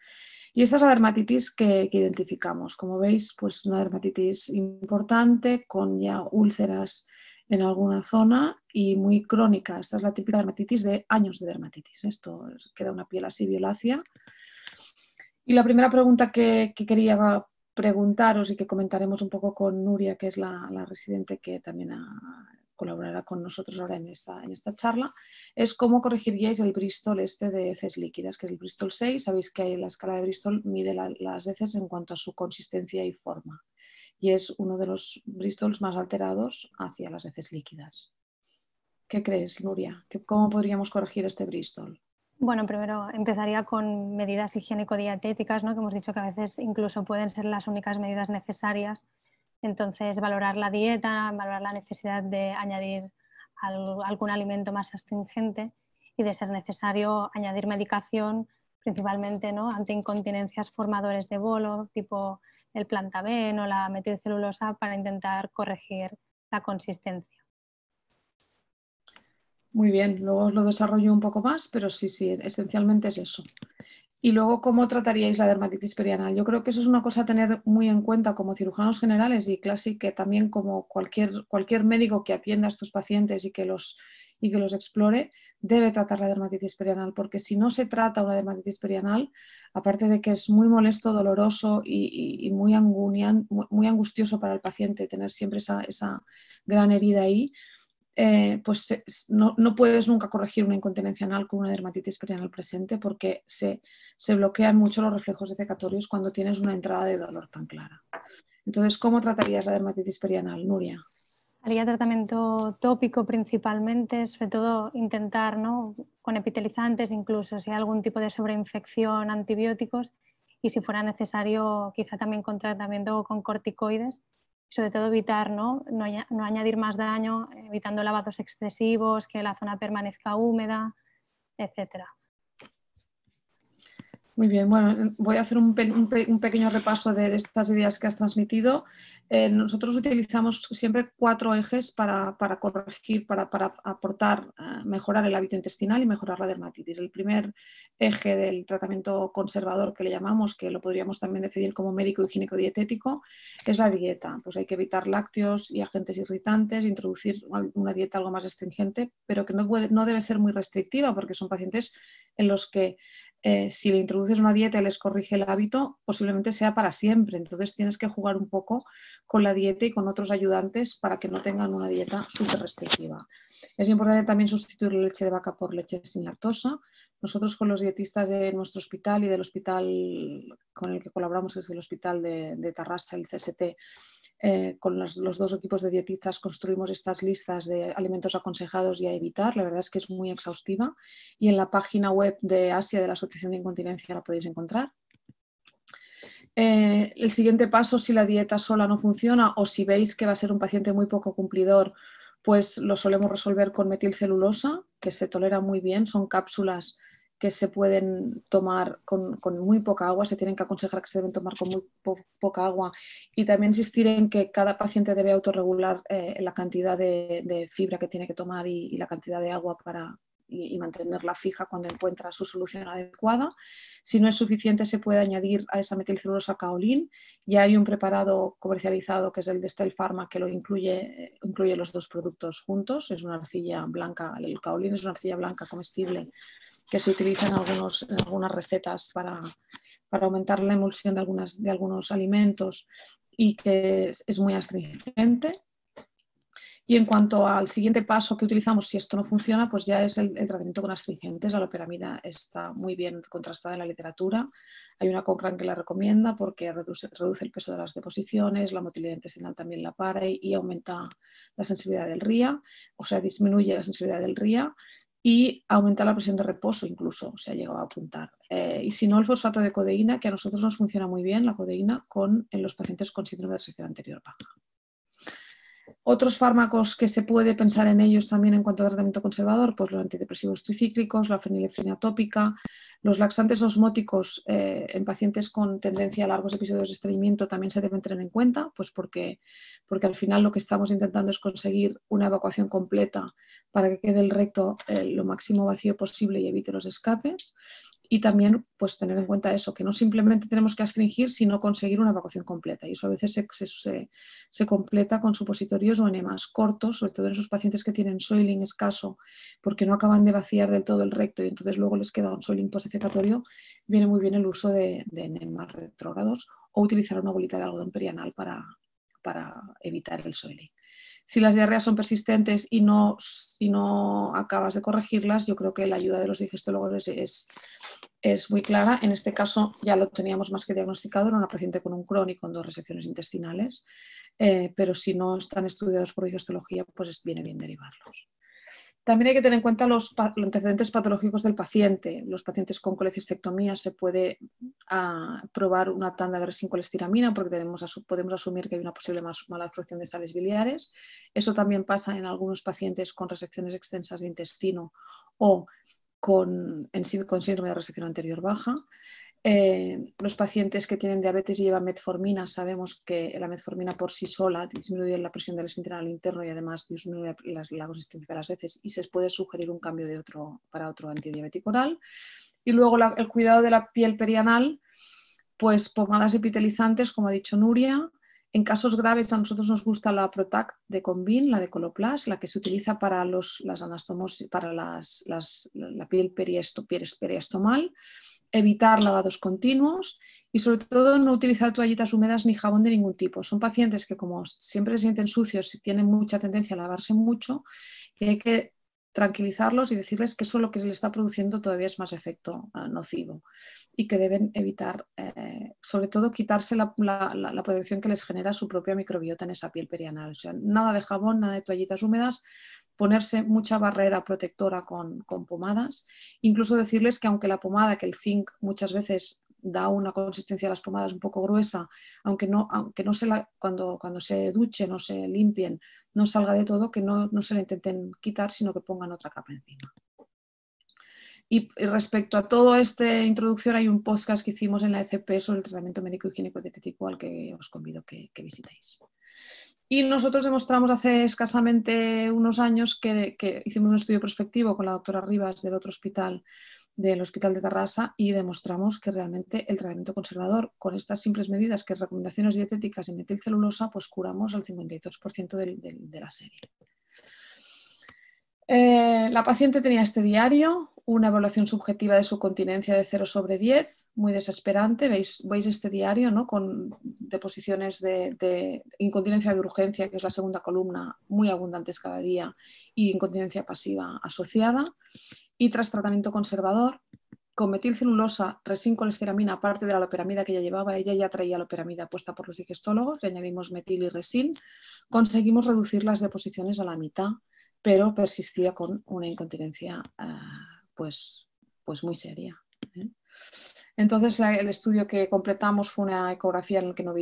Y esta es la dermatitis que, identificamos. Como veis, pues una dermatitis importante con ya úlceras en alguna zona y muy crónica. Esta es la típica dermatitis de años de dermatitis. Esto queda una piel así violácea. Y la primera pregunta que, quería preguntaros y que comentaremos un poco con Nuria, que es la residente que también ha, colaborará con nosotros ahora en esta, en esta charla, es cómo corregiríais el Bristol este de heces líquidas, que es el Bristol 6. Sabéis que la escala de Bristol mide las heces en cuanto a su consistencia y forma, y es uno de los Bristols más alterados hacia las heces líquidas. ¿Qué crees, Nuria? ¿Cómo podríamos corregir este Bristol? Bueno, primero empezaría con medidas higiénico-dietéticas, ¿no? que hemos dicho que a veces incluso pueden ser las únicas medidas necesarias entonces, valorar la dieta, valorar la necesidad de añadir algún alimento más astringente y de ser necesario añadir medicación, principalmente ¿no? ante incontinencias formadores de bolo, tipo el plantaben o la metilcelulosa, para intentar corregir la consistencia. Muy bien, luego os lo desarrollo un poco más, pero sí, sí, esencialmente es eso. Y luego, ¿cómo trataríais la dermatitis perianal? Yo creo que eso es una cosa a tener muy en cuenta como cirujanos generales y clásico que también como cualquier, cualquier médico que atienda a estos pacientes y que, los, y que los explore, debe tratar la dermatitis perianal, porque si no se trata una dermatitis perianal, aparte de que es muy molesto, doloroso y, muy, angustioso para el paciente tener siempre esa, esa gran herida ahí, eh, pues no, puedes nunca corregir una incontinencia anal con una dermatitis perianal presente porque se, bloquean mucho los reflejos defecatorios cuando tienes una entrada de dolor tan clara. Entonces, ¿cómo tratarías la dermatitis perianal, Nuria? Haría tratamiento tópico principalmente, sobre todo intentar ¿no? con epitelizantes incluso, si hay algún tipo de sobreinfección, antibióticos y si fuera necesario quizá también con tratamiento con corticoides sobre todo evitar, ¿no? No, añadir más daño, evitando lavados excesivos, que la zona permanezca húmeda, etcétera. Muy bien, bueno, voy a hacer un, pequeño repaso de, estas ideas que has transmitido. Eh, nosotros utilizamos siempre cuatro ejes para, corregir, para, aportar, eh, mejorar el hábito intestinal y mejorar la dermatitis. El primer eje del tratamiento conservador que le llamamos, que lo podríamos también definir como médico higiénico dietético, es la dieta. Pues hay que evitar lácteos y agentes irritantes, introducir una dieta algo más restringente, pero que no, no debe ser muy restrictiva porque son pacientes en los que eh, si le introduces una dieta y les corrige el hábito, posiblemente sea para siempre. Entonces tienes que jugar un poco con la dieta y con otros ayudantes para que no tengan una dieta súper restrictiva. Es importante también sustituir la leche de vaca por leche sin lactosa. Nosotros con los dietistas de nuestro hospital y del hospital con el que colaboramos, que es el hospital de, de Tarrasa, el CST, eh, con los, dos equipos de dietistas construimos estas listas de alimentos aconsejados y a evitar. La verdad es que es muy exhaustiva y en la página web de Asia de la Asociación de Incontinencia la podéis encontrar. Eh, el siguiente paso, si la dieta sola no funciona o si veis que va a ser un paciente muy poco cumplidor, pues lo solemos resolver con metilcelulosa, que se tolera muy bien, son cápsulas que se pueden tomar con, muy poca agua, se tienen que aconsejar que se deben tomar con muy poca agua y también insistir en que cada paciente debe autorregular eh, la cantidad de, fibra que tiene que tomar y, la cantidad de agua para, y, mantenerla fija cuando encuentra su solución adecuada. Si no es suficiente, se puede añadir a esa metilcelulosa caolín. Ya hay un preparado comercializado que es el de Stell Pharma que lo incluye, eh, incluye los dos productos juntos. Es una arcilla blanca, el caolín es una arcilla blanca comestible que se utilizan en algunas recetas para, aumentar la emulsión de, algunas, de algunos alimentos y que es, muy astringente. Y en cuanto al siguiente paso que utilizamos, si esto no funciona, pues ya es el, tratamiento con astringentes. La loperamida está muy bien contrastada en la literatura. Hay una Cochrane que la recomienda porque reduce, reduce el peso de las deposiciones, la motilidad intestinal también la para y, y aumenta la sensibilidad del RIA, o sea, disminuye la sensibilidad del RIA y aumentar la presión de reposo incluso, se ha llegado a apuntar. Eh, y si no, el fosfato de codeína, que a nosotros nos funciona muy bien, la codeína, con, en los pacientes con síndrome de sección anterior baja. Otros fármacos que se puede pensar en ellos también en cuanto a tratamiento conservador, pues los antidepresivos tricíclicos, la fenilefrina tópica, los laxantes osmóticos eh, en pacientes con tendencia a largos episodios de estreñimiento también se deben tener en cuenta, pues porque, al final lo que estamos intentando es conseguir una evacuación completa para que quede el recto eh, lo máximo vacío posible y evite los escapes y también pues tener en cuenta eso, que no simplemente tenemos que astringir, sino conseguir una evacuación completa. Y eso a veces se, completa con supositorios o enemas cortos, sobre todo en esos pacientes que tienen soiling escaso, porque no acaban de vaciar del todo el recto y entonces luego les queda un soiling postefecatorio, viene muy bien el uso de, de enemas retrógrados o utilizar una bolita de algodón perianal para, para evitar el soiling si las diarreas son persistentes y no, no acabas de corregirlas, yo creo que la ayuda de los digestólogos es, muy clara. En este caso ya lo teníamos más que diagnosticado, era una paciente con un crónico con dos resecciones intestinales, eh, pero si no están estudiados por digestología, pues viene bien derivarlos. También hay que tener en cuenta los, antecedentes patológicos del paciente. Los pacientes con colecistectomía se puede ah, probar una tanda de resincolestiramina porque tenemos, podemos asumir que hay una posible mala absorción de sales biliares. Eso también pasa en algunos pacientes con resecciones extensas de intestino o con síndrome de resección anterior baja. Eh, los pacientes que tienen diabetes y llevan metformina, sabemos que la metformina por sí sola disminuye la presión del al interno y además disminuye la, consistencia de las heces y se puede sugerir un cambio de otro, para otro antidiabético oral. Y luego el cuidado de la piel perianal, pues pomadas epitelizantes, como ha dicho Nuria. En casos graves a nosotros nos gusta la Protac de Convin, la de Coloplast, la que se utiliza para, las anastomosis, para la piel periestomal evitar lavados continuos y sobre todo no utilizar toallitas húmedas ni jabón de ningún tipo. Son pacientes que como siempre se sienten sucios y tienen mucha tendencia a lavarse mucho y hay que tranquilizarlos y decirles que eso lo que se les está produciendo todavía es más efecto ah, nocivo y que deben evitar, eh, sobre todo, quitarse la, la, protección que les genera su propia microbiota en esa piel perianal. O sea, nada de jabón, nada de toallitas húmedas, ponerse mucha barrera protectora con, pomadas, incluso decirles que aunque la pomada, que el zinc muchas veces da una consistencia a las pomadas un poco gruesa, aunque cuando, se duchen o se limpien, no salga de todo, que no, se la intenten quitar, sino que pongan otra capa encima. Y respecto a toda esta introducción, hay un podcast que hicimos en la ECP sobre el tratamiento médico higiénico dietético al que os convido que, que visitéis. Y nosotros demostramos hace escasamente unos años que, hicimos un estudio prospectivo con la doctora Rivas del otro hospital del Hospital de Tarrasa y demostramos que realmente el tratamiento conservador con estas simples medidas, que recomendaciones dietéticas y metilcelulosa, pues curamos al 52% de, la serie. Eh, la paciente tenía este diario, una evaluación subjetiva de su continencia de 0 sobre 10, muy desesperante. Veis, veis este diario ¿no? con deposiciones de, incontinencia de urgencia, que es la segunda columna, muy abundantes cada día, y incontinencia pasiva asociada. Y tras tratamiento conservador, con metilcelulosa, colesteramina, aparte de la loperamida que ella llevaba, ella ya traía loperamida puesta por los digestólogos, le añadimos metil y resin, conseguimos reducir las deposiciones a la mitad, pero persistía con una incontinencia. Eh, pues, pues muy seria. ¿eh? Entonces, el estudio que completamos fue una ecografía en la que no,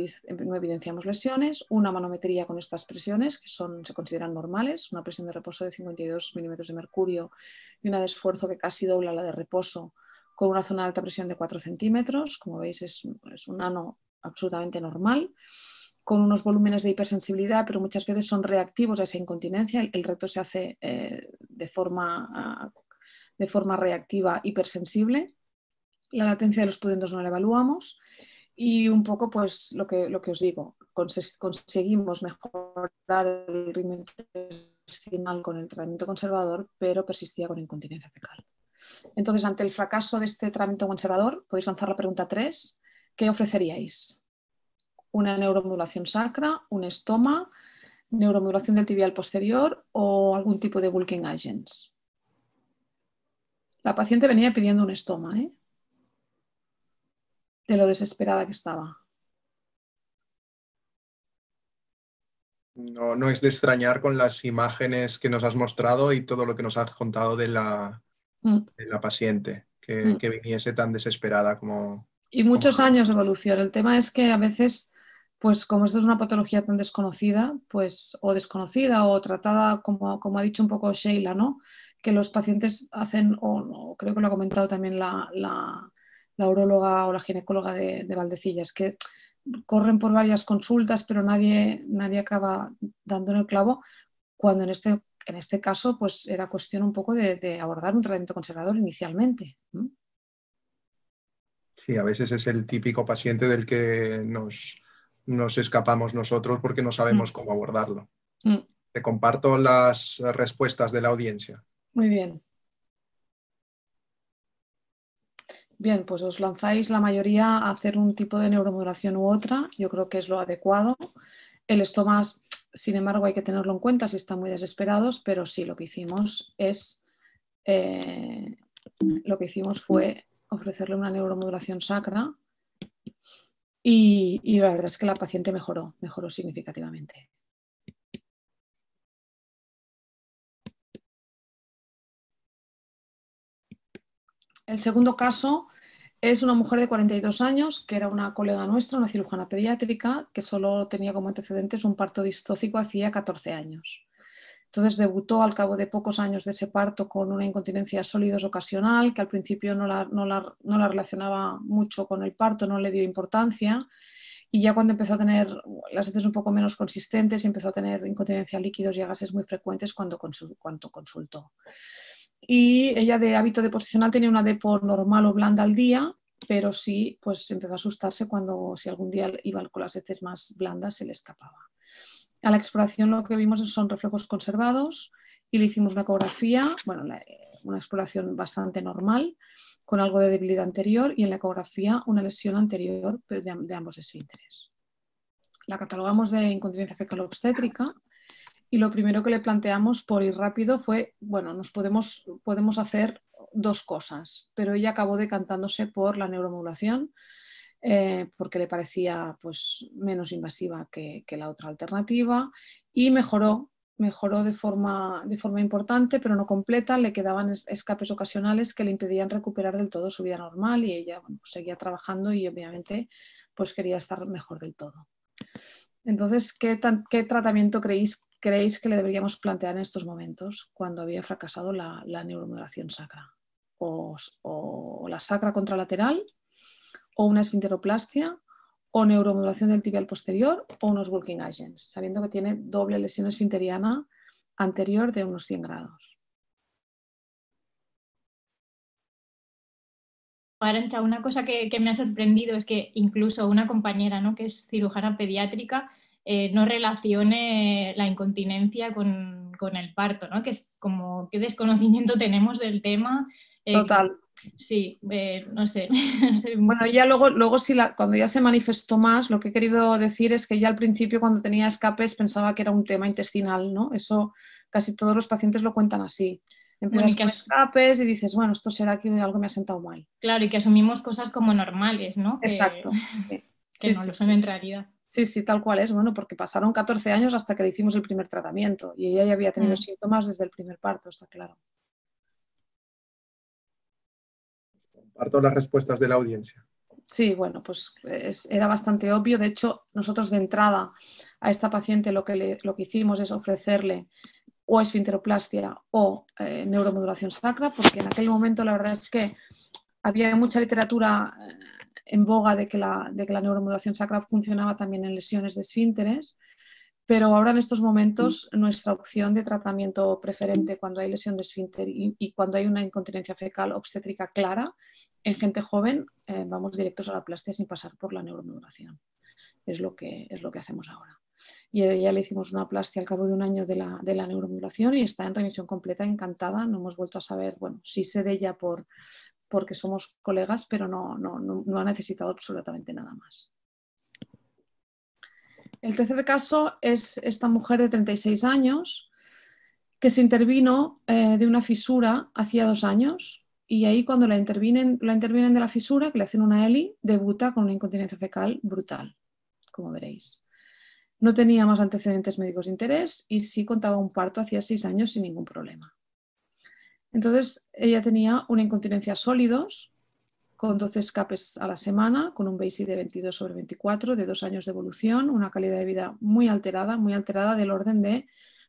evidenciamos lesiones, una manometría con estas presiones, que son, se consideran normales, una presión de reposo de 52 milímetros de mercurio y una de esfuerzo que casi dobla la de reposo, con una zona de alta presión de 4 centímetros. Como veis, es, un ano absolutamente normal con unos volúmenes de hipersensibilidad, pero muchas veces son reactivos a esa incontinencia. El, recto se hace eh, de forma ah, de forma reactiva hipersensible. La latencia de los pudendos no la evaluamos y un poco pues lo que, lo que os digo, conseguimos mejorar el ritmo intestinal con el tratamiento conservador, pero persistía con incontinencia fecal. Entonces, ante el fracaso de este tratamiento conservador, podéis lanzar la pregunta 3, ¿qué ofreceríais? ¿Una neuromodulación sacra, un estoma, neuromodulación del tibial posterior o algún tipo de bulking agents? La paciente venía pidiendo un estoma, ¿eh? de lo desesperada que estaba. No, es de extrañar con las imágenes que nos has mostrado y todo lo que nos has contado de la, mm. paciente, mm. que, viniese tan desesperada como... Y muchos años de evolución. El tema es que a veces, pues como esto es una patología tan desconocida, pues o desconocida o tratada, como, como ha dicho un poco Sheila, ¿no? que los pacientes hacen, o no, creo que lo ha comentado también la, la, o la ginecóloga de, Valdecilla, es que corren por varias consultas, pero nadie, nadie acaba dando en el clavo, cuando en este, en este caso pues era cuestión un poco de, abordar un tratamiento conservador inicialmente. Sí, a veces es el típico paciente del que nos, escapamos nosotros porque no sabemos mm. cómo abordarlo. Mm. Te comparto las respuestas de la audiencia. Muy bien. Bien, pues os lanzáis la mayoría a hacer un tipo de neuromodulación u otra, yo creo que es lo adecuado. El estomas, sin embargo, hay que tenerlo en cuenta si están muy desesperados, pero sí, lo que hicimos es eh, lo que hicimos fue ofrecerle una neuromodulación sacra y, y la verdad es que la paciente mejoró, mejoró significativamente. El segundo caso es una mujer de 42 años, que era una colega nuestra, una cirujana pediátrica, que solo tenía como antecedentes un parto distócico hacía 14 años. Entonces debutó al cabo de pocos años de ese parto con una incontinencia sólidos ocasional, que al principio no la, relacionaba mucho con el parto, no le dio importancia. Y ya cuando empezó a tener las heces un poco menos consistentes, empezó a tener incontinencia líquidos y a gases muy frecuentes cuando consultó y ella de hábito deposicional tenía una depo normal o blanda al día, pero sí pues empezó a asustarse cuando si algún día iba con las heces más blandas se le escapaba. A la exploración lo que vimos son reflejos conservados y le hicimos una ecografía, bueno, una exploración bastante normal con algo de debilidad anterior y en la ecografía una lesión anterior de, de ambos esfínteres. La catalogamos de incontinencia fecal obstétrica y lo primero que le planteamos por ir rápido fue, bueno, nos podemos, podemos hacer dos cosas, pero ella acabó decantándose por la neuromodulación eh, porque le parecía pues, menos invasiva que, la otra alternativa y mejoró, mejoró de forma, de forma importante, pero no completa, le quedaban escapes ocasionales que le impedían recuperar del todo su vida normal y ella pues, seguía trabajando y obviamente pues, quería estar mejor del todo. Entonces, ¿qué, ¿qué, tratamiento creéis creéis que le deberíamos plantear en estos momentos cuando había fracasado la, neuromodulación sacra? O, la sacra contralateral, o una esfinteroplastia, o neuromodulación del tibial posterior, o unos working agents, sabiendo que tiene doble lesión esfinteriana anterior de unos 100 grados. una cosa que, me ha sorprendido es que incluso una compañera que es cirujana pediátrica eh, no relacione la incontinencia con, el parto, ¿no? Que es como qué desconocimiento tenemos del tema. Eh, Total. sí, eh, no sé. bueno, ya luego, cuando ya se manifestó más, lo que he querido decir es que ya al principio cuando tenía escapes pensaba que era un tema intestinal, ¿no? Eso casi todos los pacientes lo cuentan así. Empiezas a escapes y dices, bueno, esto será que algo me ha sentado mal. Claro, y que asumimos cosas como normales, ¿no? Exacto. Que, no lo son en realidad. Sí, sí, tal cual es. Bueno, porque pasaron 14 años hasta que le hicimos el primer tratamiento y ella ya había tenido mm. síntomas desde el primer parto, está claro. Comparto las respuestas de la audiencia. Sí, bueno, pues era bastante obvio. De hecho, nosotros de entrada a esta paciente lo que, lo que hicimos es ofrecerle o esfinteroplastia o eh, neuromodulación sacra, porque en aquel momento la verdad es que había mucha literatura eh, en boga de que, la, de que la neuromodulación sacra funcionaba también en lesiones de esfínteres, pero ahora en estos momentos nuestra opción de tratamiento preferente cuando hay lesión de esfínter y, cuando hay una incontinencia fecal obstétrica clara en gente joven, eh, vamos directos a la plastia sin pasar por la neuromodulación. Es lo que, es lo que hacemos ahora. Y eh, ya le hicimos una plastia al cabo de un año de la, de neuromodulación y está en remisión completa, encantada. No hemos vuelto a saber, bueno, si se de ella por, porque somos colegas, pero no, no, no, ha necesitado absolutamente nada más. El tercer caso es esta mujer de 36 años que se intervino eh, de una fisura hacía dos años y ahí cuando la intervienen, la intervienen de la fisura, que le hacen una ELI, debuta con una incontinencia fecal brutal, como veréis. No tenía más antecedentes médicos de interés y sí contaba un parto hacía seis años sin ningún problema. Entonces, ella tenía una incontinencia sólidos con 12 escapes a la semana, con un BASIC de 22 sobre 24, de dos años de evolución, una calidad de vida muy alterada, muy alterada del orden de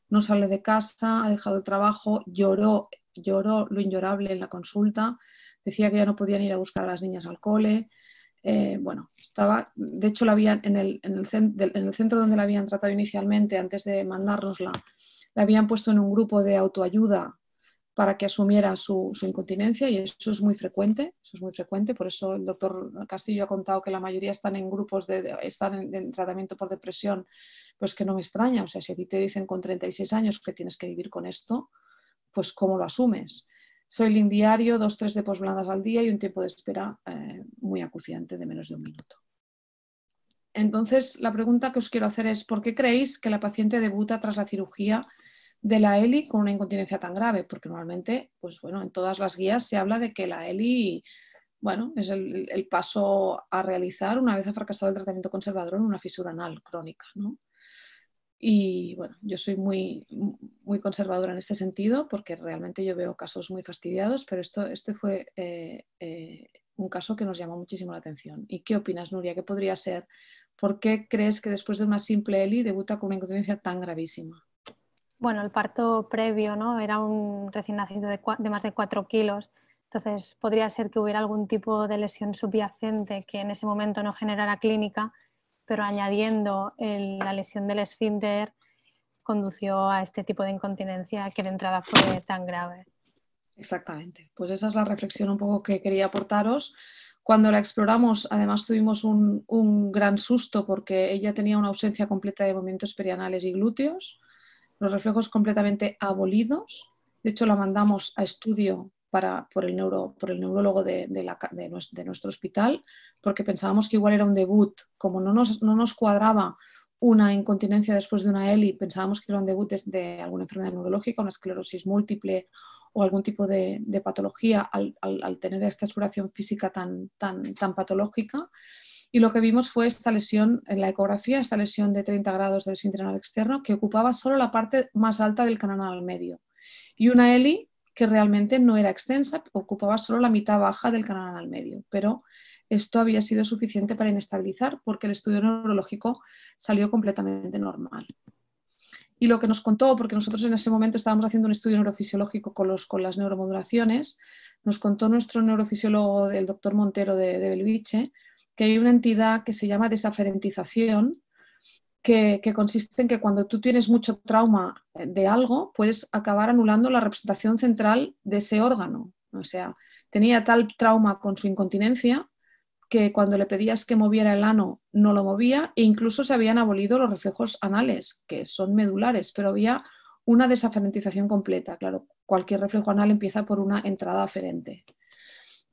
no sale de casa, ha dejado el trabajo, lloró, lloró lo inllorable en la consulta, decía que ya no podían ir a buscar a las niñas al cole. Eh, bueno, estaba, de hecho, la habían, en, el, en, el en, el, centro donde la habían tratado inicialmente, antes de mandárnosla, la habían puesto en un grupo de autoayuda para que asumiera su, incontinencia y eso es muy frecuente, eso es muy frecuente, por eso el doctor Castillo ha contado que la mayoría están en grupos de, están en, tratamiento por depresión, pues que no me extraña, o sea, si a ti te dicen con 36 años que tienes que vivir con esto, pues cómo lo asumes. Soy diario dos, tres de blandas al día y un tiempo de espera eh, muy acuciante de menos de un minuto. Entonces, la pregunta que os quiero hacer es, ¿por qué creéis que la paciente debuta tras la cirugía de la ELI con una incontinencia tan grave, porque normalmente, pues bueno, en todas las guías se habla de que la ELI, bueno, es el, paso a realizar una vez ha fracasado el tratamiento conservador en una fisura anal crónica, ¿no? Y bueno, yo soy muy, muy conservadora en este sentido porque realmente yo veo casos muy fastidiados, pero esto, este fue eh, eh, un caso que nos llamó muchísimo la atención. ¿Y qué opinas, Nuria? ¿Qué podría ser? ¿Por qué crees que después de una simple ELI debuta con una incontinencia tan gravísima? Bueno, el parto previo, ¿no? Era un recién nacido de, más de 4 kilos. Entonces, podría ser que hubiera algún tipo de lesión subyacente que en ese momento no generara clínica, pero añadiendo la lesión del esfínter condució a este tipo de incontinencia que de entrada fue tan grave. Exactamente. Pues esa es la reflexión un poco que quería aportaros. Cuando la exploramos, además tuvimos un, un gran susto porque ella tenía una ausencia completa de movimientos perianales y glúteos los reflejos completamente abolidos. De hecho, la mandamos a estudio para, por, el por el neurólogo de, nuestro, hospital, porque pensábamos que igual era un debut. Como no nos, no nos cuadraba una incontinencia después de una ELI, pensábamos que era un debut de, alguna enfermedad neurológica, una esclerosis múltiple o algún tipo de, patología al, tener esta exploración física tan, tan, tan patológica y lo que vimos fue esta lesión en la ecografía, esta lesión de 30 grados del anal externo que ocupaba solo la parte más alta del canal medio y una ELI que realmente no era extensa, ocupaba solo la mitad baja del canal anal medio, pero esto había sido suficiente para inestabilizar porque el estudio neurológico salió completamente normal. Y lo que nos contó, porque nosotros en ese momento estábamos haciendo un estudio neurofisiológico con, los, con las neuromodulaciones, nos contó nuestro neurofisiólogo, el doctor Montero de, de Belviche, que hay una entidad que se llama desaferentización, que, consiste en que cuando tú tienes mucho trauma de algo, puedes acabar anulando la representación central de ese órgano. O sea, tenía tal trauma con su incontinencia que cuando le pedías que moviera el ano no lo movía e incluso se habían abolido los reflejos anales, que son medulares, pero había una desaferentización completa. Claro, cualquier reflejo anal empieza por una entrada aferente.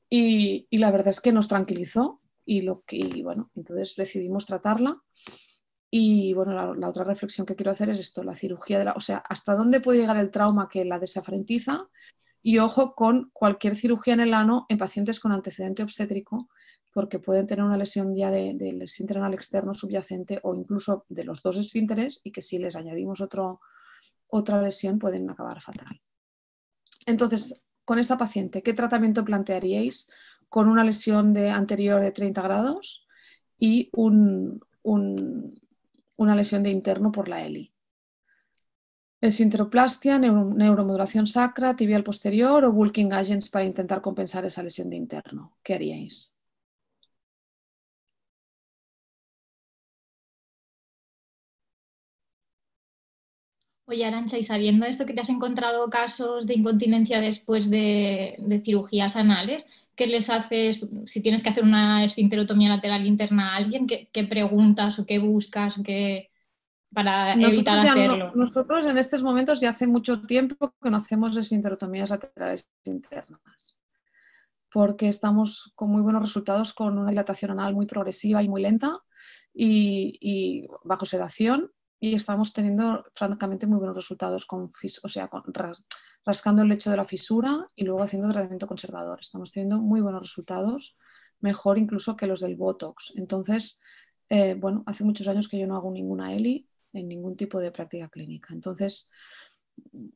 y la verdad es que nos tranquilizó y, lo que, bueno, entonces decidimos tratarla. Y bueno, la, otra reflexión que quiero hacer es esto, la cirugía de la, o sea, hasta dónde puede llegar el trauma que la desafrentiza y ojo con cualquier cirugía en el ano en pacientes con antecedente obstétrico porque pueden tener una lesión ya del de, esfínter anal externo subyacente o incluso de los dos esfínteres y que si les añadimos otra lesión pueden acabar fatal. Entonces, con esta paciente, ¿qué tratamiento plantearíais? con una lesión de anterior de 30 grados y una lesión de interno por la ELI. Es interoplastia, neuromodulación sacra, tibial posterior o bulking agents para intentar compensar esa lesión de interno. ¿Qué haríais? Oye, Arancha, y sabiendo esto que te has encontrado casos de incontinencia después de, cirugías anales, ¿Qué les haces, si tienes que hacer una esfinterotomía lateral interna a alguien, ¿qué, preguntas o qué buscas para evitar hacerlo? nosotros en estos momentos ya hace mucho tiempo que no hacemos esfinterotomías laterales internas, porque estamos con muy buenos resultados con una dilatación anal muy progresiva y muy lenta y, bajo sedación y estamos teniendo francamente muy buenos resultados con, o sea, con rascando el lecho de la fisura y luego haciendo tratamiento conservador. Estamos teniendo muy buenos resultados, mejor incluso que los del Botox. Entonces, eh, bueno, hace muchos años que yo no hago ninguna ELI en ningún tipo de práctica clínica. Entonces,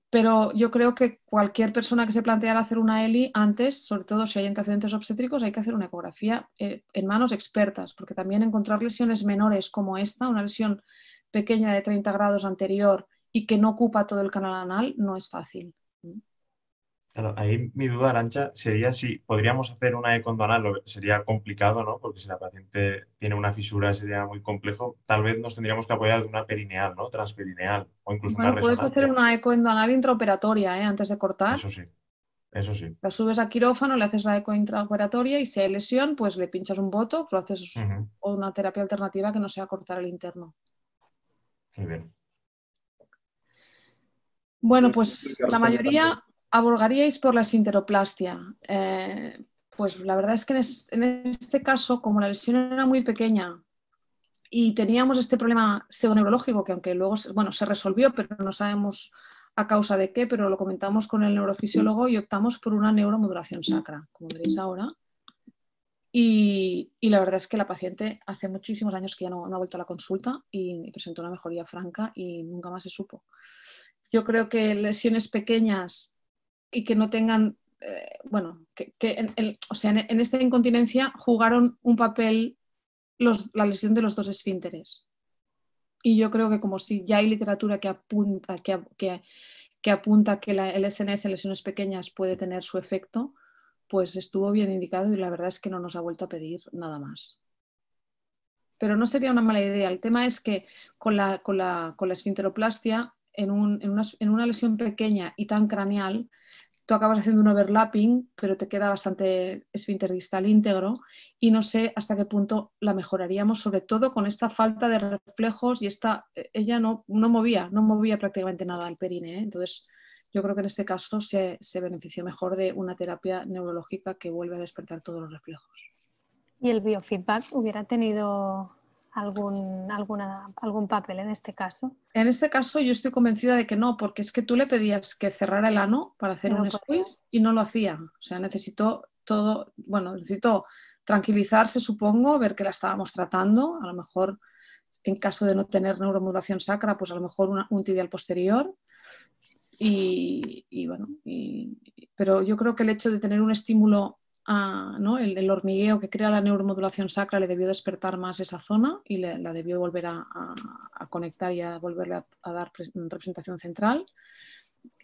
pero yo creo que cualquier persona que se planteara hacer una ELI antes, sobre todo si hay antecedentes obstétricos, hay que hacer una ecografía eh, en manos expertas, porque también encontrar lesiones menores como esta, una lesión pequeña de 30 grados anterior y que no ocupa todo el canal anal, no es fácil. Claro, ahí mi duda, Arancha, sería si podríamos hacer una eco-endonal, sería complicado, ¿no? Porque si la paciente tiene una fisura sería muy complejo. Tal vez nos tendríamos que apoyar de una perineal, ¿no? Transperineal o incluso bueno, puedes hacer una ecoendonal intraoperatoria, ¿eh? Antes de cortar. Eso sí, eso sí. La subes a quirófano, le haces la eco intraoperatoria y si hay lesión, pues le pinchas un voto, o haces una terapia alternativa que no sea cortar el interno. Muy bien. Bueno, pues la mayoría ¿Aborgaríais por la sinteroplastia? Eh, pues la verdad es que en, este caso, como la lesión era muy pequeña y teníamos este problema pseudoneurológico, que aunque luego bueno, se resolvió, pero no sabemos a causa de qué, pero lo comentamos con el neurofisiólogo y optamos por una neuromodulación sacra, como veréis ahora. Y, la verdad es que la paciente hace muchísimos años que ya no, ha vuelto a la consulta y presentó una mejoría franca y nunca más se supo. Yo creo que lesiones pequeñas y que no tengan, eh, bueno, que, en, o sea, en, esta incontinencia jugaron un papel la lesión de los dos esfínteres. Y yo creo que como si ya hay literatura que apunta que, apunta que la, el SNS en lesiones pequeñas puede tener su efecto, pues estuvo bien indicado y la verdad es que no nos ha vuelto a pedir nada más pero no sería una mala idea. El tema es que con la, con la, con la esfinteroplastia en, una, lesión pequeña y tan craneal, tú acabas haciendo un overlapping, pero te queda bastante esfínter distal íntegro y no sé hasta qué punto la mejoraríamos, sobre todo con esta falta de reflejos y esta, eh, ella no, no movía, no movía prácticamente nada al perine, ¿eh? entonces yo creo que en este caso se, se, benefició mejor de una terapia neurológica que vuelve a despertar todos los reflejos. ¿Y el biofeedback hubiera tenido algún, alguna, algún papel en este caso? En este caso yo estoy convencida de que no, porque es que tú le pedías que cerrara el ano para hacer un squeeze y no lo hacía. O sea, necesitó todo, bueno, necesito tranquilizarse, supongo, ver que la estábamos tratando, a lo mejor en caso de no tener neuromodulación sacra, pues a lo mejor un tibial posterior. Y, bueno, pero yo creo que el hecho de tener un estímulo ¿no? el, hormigueo que crea la neuromodulación sacra le debió despertar más esa zona y la debió volver a, conectar y a volverle a, dar representación central.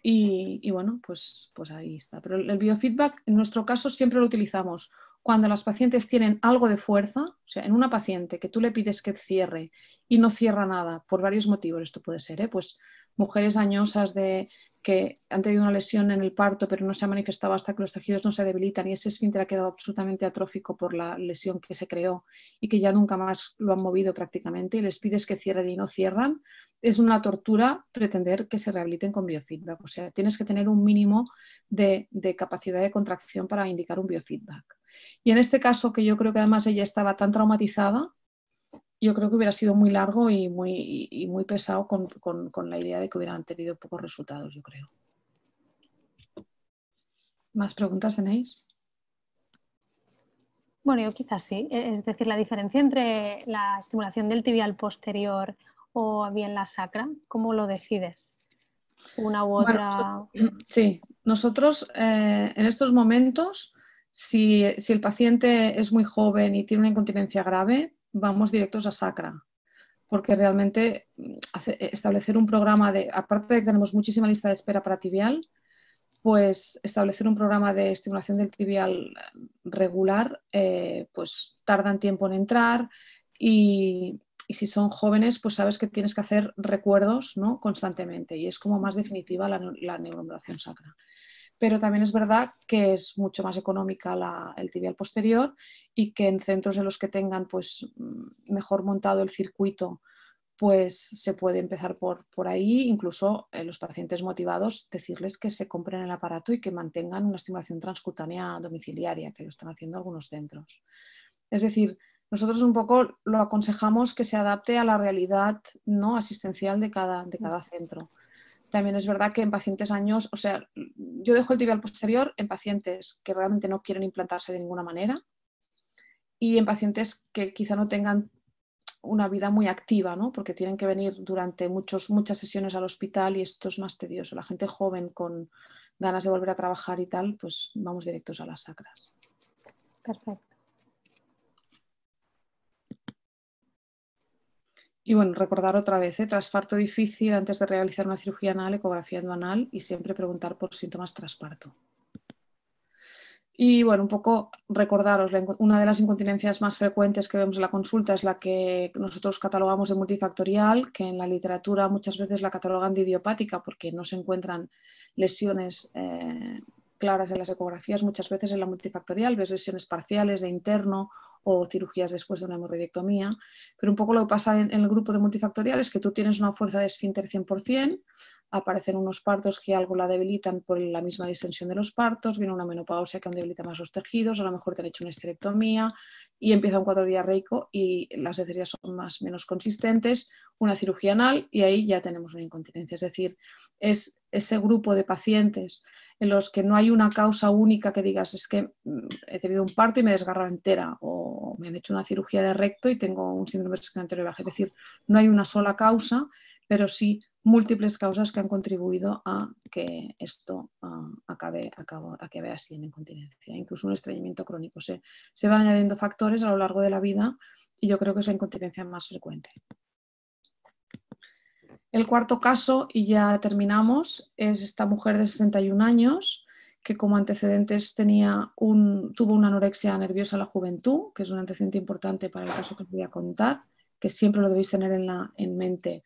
Y, bueno, pues, pues, ahí está. Pero el, biofeedback en nuestro caso siempre lo utilizamos cuando las pacientes tienen algo de fuerza, o sea, en una paciente que tú le pides que cierre y no cierra nada por varios motivos, esto puede ser, ¿eh? pues mujeres añosas de que han tenido una lesión en el parto, pero no se ha manifestado hasta que los tejidos no se debilitan y ese esfínter ha quedado absolutamente atrófico por la lesión que se creó y que ya nunca más lo han movido prácticamente y les pides que cierren y no cierran, es una tortura pretender que se rehabiliten con biofeedback. O sea, tienes que tener un mínimo de, de capacidad de contracción para indicar un biofeedback. Y en este caso, que yo creo que además ella estaba tan traumatizada yo creo que hubiera sido muy largo y muy, muy pesado con, la idea de que hubieran tenido pocos resultados, yo creo. ¿Más preguntas tenéis? Bueno, yo quizás sí. E-, es decir, la diferencia entre la estimulación del tibial posterior o bien la sacra, ¿cómo lo decides? Una u otra. sí, nosotros eh, en estos momentos, si, si el paciente es muy joven y tiene una incontinencia grave, vamos directos a Sacra, porque realmente mm, eh, establecer un programa de, aparte de que tenemos muchísima lista de espera para tibial, pues establecer un programa de estimulación del tibial eh, regular, eh, pues tardan tiempo en entrar y, y, si son jóvenes, pues sabes que tienes que hacer recuerdos ¿no? constantemente y es como más definitiva la, la sacra pero también es verdad que es mucho más económica la, el tibial posterior y que en centros en los que tengan pues, mm, mejor montado el circuito, pues se puede empezar por, ahí, incluso eh, los pacientes motivados, decirles que se compren el aparato y que mantengan una estimulación transcutánea domiciliaria, que lo están haciendo algunos centros. Es decir, nosotros un poco lo aconsejamos que se adapte a la realidad no asistencial de cada mm. centro. También es verdad que en pacientes años, o sea, yo dejo el tibial posterior en pacientes que realmente no quieren implantarse de ninguna manera y en pacientes que quizá no tengan una vida muy activa, ¿no? porque tienen que venir durante muchos, muchas sesiones al hospital y esto es más tedioso. La gente joven con ganas de volver a trabajar y tal, pues vamos directos a las sacras. Perfecto. Y bueno, recordar otra vez, ¿eh? difícil antes de realizar una cirugía anal, ecografía anal y siempre preguntar por síntomas trasparto. Y bueno, un poco recordaros, una de las incontinencias más frecuentes que vemos en la consulta es la que nosotros catalogamos de multifactorial, que en la literatura muchas veces la catalogan de idiopática porque no se encuentran lesiones eh, claras en las ecografías. Muchas veces en la multifactorial ves lesiones parciales de interno o cirugías después de una hemorroidectomía. Pero un poco lo que pasa en, el grupo de multifactorial es que tú tienes una fuerza de esfínter 100%, aparecen unos partos que algo la debilitan por la misma distensión de los partos, viene una menopausia que debilita más los tejidos, a lo mejor te han hecho una esterectomía y empieza un cuadro diarreico y las necesidades son más menos consistentes, una cirugía anal y ahí ya tenemos una incontinencia. Es decir, es ese grupo de pacientes en los que no hay una causa única que digas es que mm, he tenido un parto y me he desgarrado entera o me han hecho una cirugía de recto y tengo un síndrome de anterior baja. Es decir, no hay una sola causa, pero sí múltiples causas que han contribuido a que esto ah, acabe, así en incontinencia, incluso un estreñimiento crónico. Se, se van añadiendo factores a lo largo de la vida y yo creo que es la incontinencia más frecuente. El cuarto caso, y ya terminamos, es esta mujer de 61 años que como antecedentes tenía un, tuvo una anorexia nerviosa a la juventud, que es un antecedente importante para el caso que os voy a contar, que siempre lo debéis tener en, la, en mente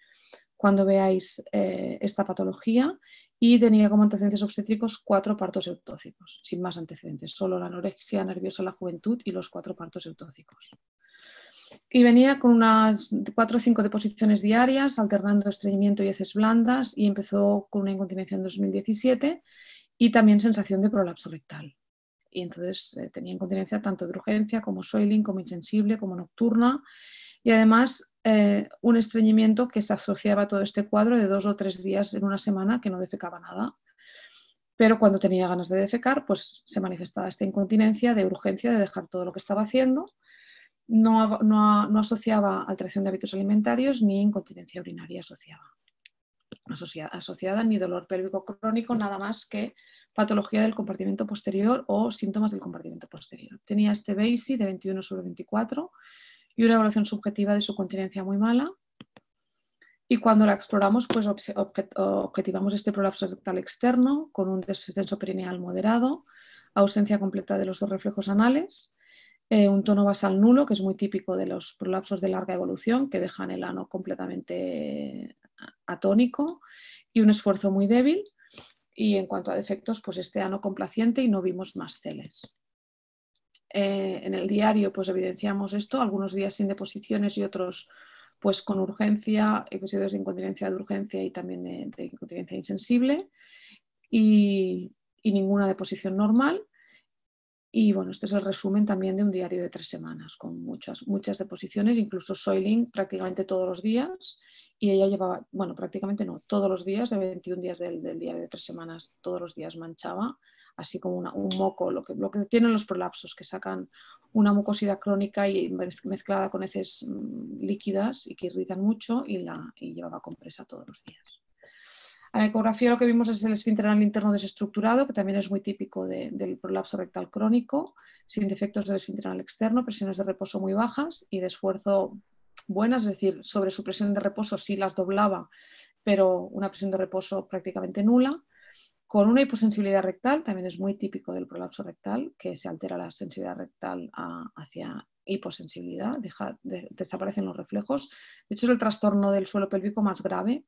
cuando veáis eh, esta patología, y tenía como antecedentes obstétricos cuatro partos eutócicos sin más antecedentes, solo la anorexia nerviosa a la juventud y los cuatro partos eutócicos y venía con unas cuatro o cinco deposiciones diarias, alternando estreñimiento y heces blandas, y empezó con una incontinencia en 2017 y también sensación de prolapso rectal. Y entonces eh, tenía incontinencia tanto de urgencia como soiling, como insensible, como nocturna, y además eh, un estreñimiento que se asociaba a todo este cuadro de dos o tres días en una semana que no defecaba nada. Pero cuando tenía ganas de defecar, pues se manifestaba esta incontinencia de urgencia de dejar todo lo que estaba haciendo no, asociaba alteración de hábitos alimentarios ni incontinencia urinaria asociada, asociada, ni dolor pélvico crónico, nada más que patología del compartimento posterior o síntomas del compartimento posterior. Tenía este BASI de 21 sobre 24 y una evaluación subjetiva de su continencia muy mala. Y cuando la exploramos, pues objetivamos este prolapso rectal externo con un descenso perineal moderado, ausencia completa de los dos reflejos anales, eh, un tono basal nulo, que es muy típico de los prolapsos de larga evolución, que dejan el ano completamente eh, atónico, y un esfuerzo muy débil. Y en cuanto a defectos, pues este ano complaciente y no vimos más celes. Eh, en el diario pues evidenciamos esto, algunos días sin deposiciones y otros pues con urgencia, episodios de incontinencia de urgencia y también de, incontinencia insensible y, ninguna deposición normal. Y bueno, este es el resumen también de un diario de tres semanas, con muchas, muchas deposiciones, incluso Soiling prácticamente todos los días, y ella llevaba, bueno, prácticamente no, todos los días, de 21 días del, diario de tres semanas, todos los días manchaba, así como un moco, lo que, lo tienen los prolapsos, que sacan una mucosidad crónica y mezclada con heces mm, líquidas y que irritan mucho, y, la, y llevaba compresa todos los días. A la ecografía lo que vimos es el esfínter anal interno desestructurado, que también es muy típico del prolapso rectal crónico, sin defectos del esfínter anal externo, presiones de reposo muy bajas y de esfuerzo buenas, es decir, sobre su presión de reposo sí las doblaba, pero una presión de reposo prácticamente nula. Con una hiposensibilidad rectal, también es muy típico del prolapso rectal, que se altera la sensibilidad rectal hacia hiposensibilidad, desaparecen los reflejos. De hecho, es el trastorno del suelo pélvico más grave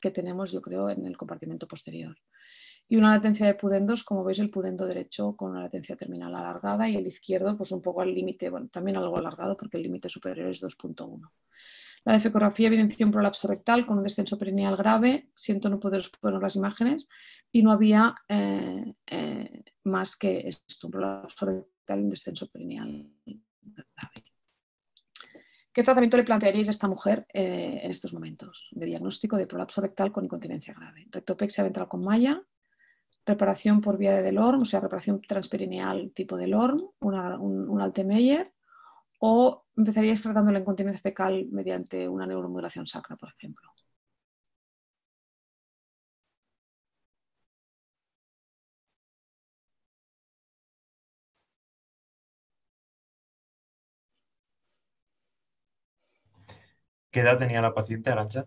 que tenemos, yo creo, en el compartimento posterior. Y una latencia de pudendos, como veis, el pudendo derecho con una latencia terminal alargada y el izquierdo, pues un poco al límite, bueno, también algo alargado porque el límite superior es 2.1. La defecografía evidenció un prolapso rectal con un descenso perineal grave. Siento no poder poner las imágenes. Y no había eh, eh, más que esto, un prolapso rectal y un descenso perineal grave. ¿Qué tratamiento le plantearíais a esta mujer eh, en estos momentos? De diagnóstico de prolapso rectal con incontinencia grave, rectopexia ventral con malla, reparación por vía de Delorme? o sea, reparación transperineal tipo Delorme, un, un Altemeyer, o empezaríais tratando la incontinencia fecal mediante una neuromodulación sacra, por ejemplo. ¿Qué edad tenía la paciente, Arancha?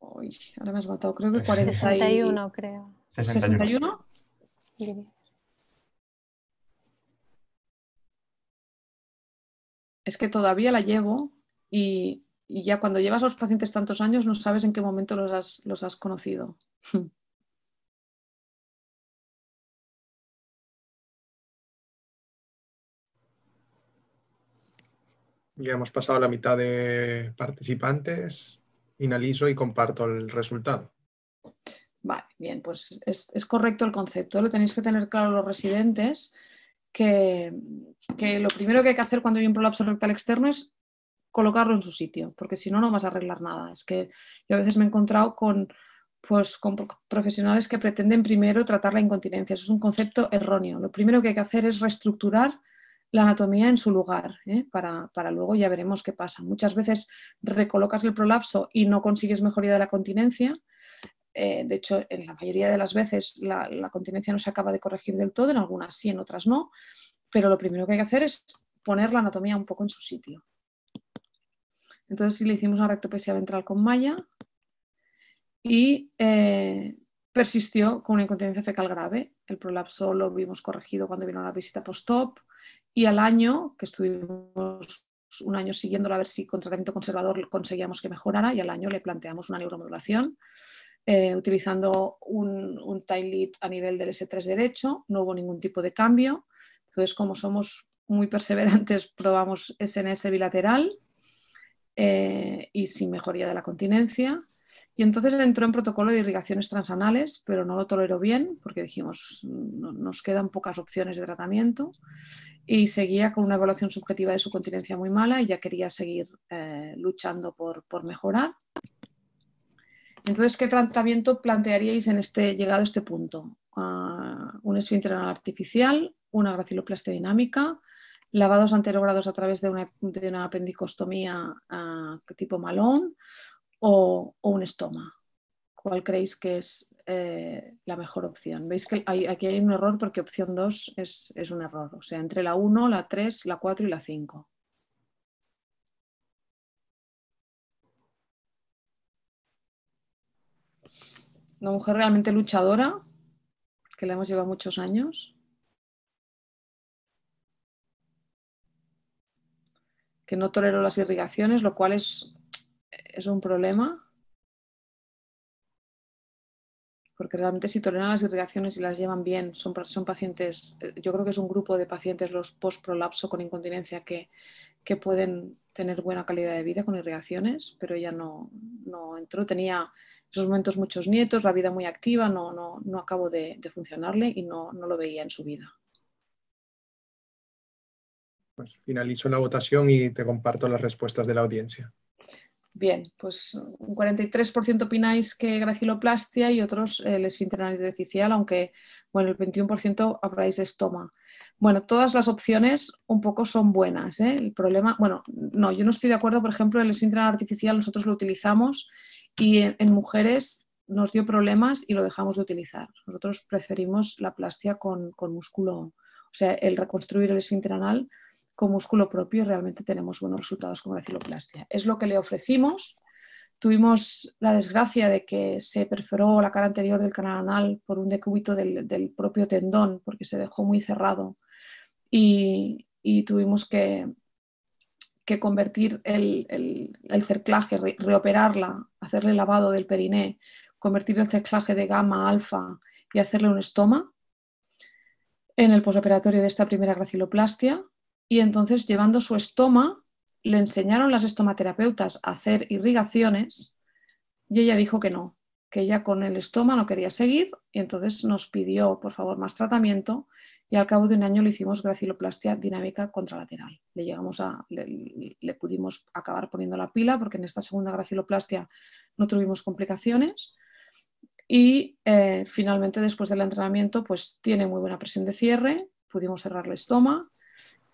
Uy, ahora me has matado, creo que 40 y... 61, creo. 61. Es que todavía la llevo y, y, ya cuando llevas a los pacientes tantos años no sabes en qué momento los has, los has conocido. Ya hemos pasado la mitad de participantes. Finalizo y comparto el resultado. Vale, bien, pues es, correcto el concepto. Lo tenéis que tener claro los residentes, que, lo primero que hay que hacer cuando hay un prolapso rectal externo es colocarlo en su sitio, porque si no, no vas a arreglar nada. Es que yo a veces me he encontrado con, pues, con profesionales que pretenden primero tratar la incontinencia. Eso es un concepto erróneo. Lo primero que hay que hacer es reestructurar la anatomía en su lugar, ¿eh? para, luego ya veremos qué pasa. Muchas veces recolocas el prolapso y no consigues mejoría de la continencia. Eh, de hecho, en la mayoría de las veces la, continencia no se acaba de corregir del todo, en algunas sí, en otras no, pero lo primero que hay que hacer es poner la anatomía un poco en su sitio. Entonces, si le hicimos una rectopesia ventral con malla y eh, persistió con una incontinencia fecal grave. El prolapso lo vimos corregido cuando vino la visita post-op y al año, que estuvimos un año siguiéndolo a ver si con tratamiento conservador conseguíamos que mejorara, y al año le planteamos una neuromodulación eh, utilizando un, un time lead a nivel del S3 derecho. No hubo ningún tipo de cambio. Entonces, como somos muy perseverantes, probamos SNS bilateral eh, y sin mejoría de la continencia. Y entonces entró en protocolo de irrigaciones transanales, pero no lo toleró bien porque dijimos, nos quedan pocas opciones de tratamiento y seguía con una evaluación subjetiva de su continencia muy mala y ya quería seguir eh, luchando por, por, mejorar. Entonces, ¿qué tratamiento plantearíais en este, llegado a este punto? Ah, un esfínter anal artificial, una graciloplastia dinámica, lavados anterogrados a través de una, de una apendicostomía ah, tipo malón, o, un estoma? ¿Cuál creéis que es eh, la mejor opción? Veis que aquí hay un error porque opción 2 es, es un error. O sea, entre la 1, la 3, la 4 y la 5. una mujer realmente luchadora, que la hemos llevado muchos años, que no toleró las irrigaciones, lo cual es es un problema, porque realmente si toleran las irrigaciones y las llevan bien, son, son pacientes, eh, yo creo que es un grupo de pacientes los post-prolapso con incontinencia que, pueden tener buena calidad de vida con irrigaciones, pero ella no, no entró, tenía en esos momentos muchos nietos, la vida muy activa, no, no, acabo de, funcionarle y no, lo veía en su vida. Pues finalizo la votación y te comparto las respuestas de la audiencia. Bien, pues un 43% opináis que graciloplastia y otros eh, el esfínter artificial, aunque bueno, el 21% habláis de estoma. Bueno, todas las opciones un poco son buenas. ¿eh? El problema, bueno, no, yo no estoy de acuerdo, por ejemplo, el esfínter artificial nosotros lo utilizamos y en, mujeres nos dio problemas y lo dejamos de utilizar. Nosotros preferimos la plastia con, con músculo, o sea, el reconstruir el esfínter anal con músculo propio realmente tenemos buenos resultados con la Es lo que le ofrecimos. Tuvimos la desgracia de que se perforó la cara anterior del canal anal por un decúbito del, propio tendón porque se dejó muy cerrado y, tuvimos que, convertir el, cerclaje, reoperarla, hacerle lavado del periné, convertir el cerclaje de gamma alfa y hacerle un estoma en el posoperatorio de esta primera graciloplastia y entonces llevando su estoma le enseñaron las estomaterapeutas a hacer irrigaciones y ella dijo que no, que ella con el estoma no quería seguir y entonces nos pidió, por favor, más tratamiento y al cabo de un año le hicimos graciloplastia dinámica contralateral. Le, llegamos a, le, pudimos acabar poniendo la pila porque en esta segunda graciloplastia no tuvimos complicaciones y eh, finalmente después del entrenamiento pues tiene muy buena presión de cierre, pudimos cerrar el estoma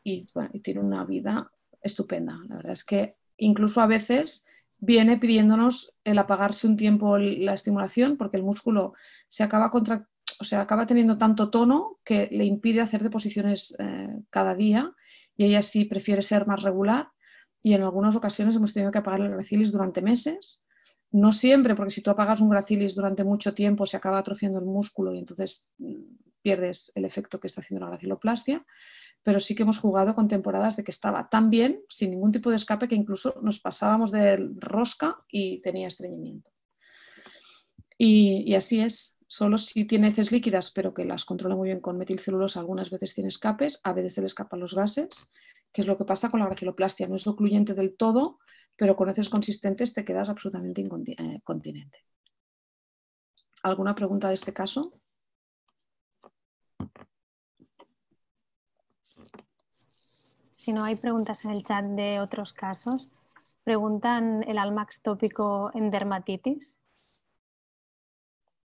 y, tiene una vida estupenda. La verdad es que incluso a veces viene pidiéndonos el apagarse un tiempo la estimulación porque el músculo se acaba contra, o sea, acaba teniendo tanto tono que le impide hacer deposiciones eh, cada día y ella sí prefiere ser más regular y en algunas ocasiones hemos tenido que apagar el gracilis durante meses. No siempre, porque si tú apagas un gracilis durante mucho tiempo se acaba atrofiando el músculo y entonces mm, pierdes el efecto que está haciendo la graciloplastia, pero sí que hemos jugado con temporadas de que estaba tan bien, sin ningún tipo de escape, que incluso nos pasábamos de rosca y tenía estreñimiento. Y, así es, solo si tiene heces líquidas, pero que las controla muy bien con metilcelulosa, algunas veces tiene escapes, a veces se le escapan los gases, que es lo que pasa con la graciloplastia, no es ocluyente del todo, pero con heces consistentes te quedas absolutamente incontinente. Eh, ¿Alguna pregunta de este caso? si no hay preguntas en el chat de otros casos, preguntan el almax tópico en dermatitis.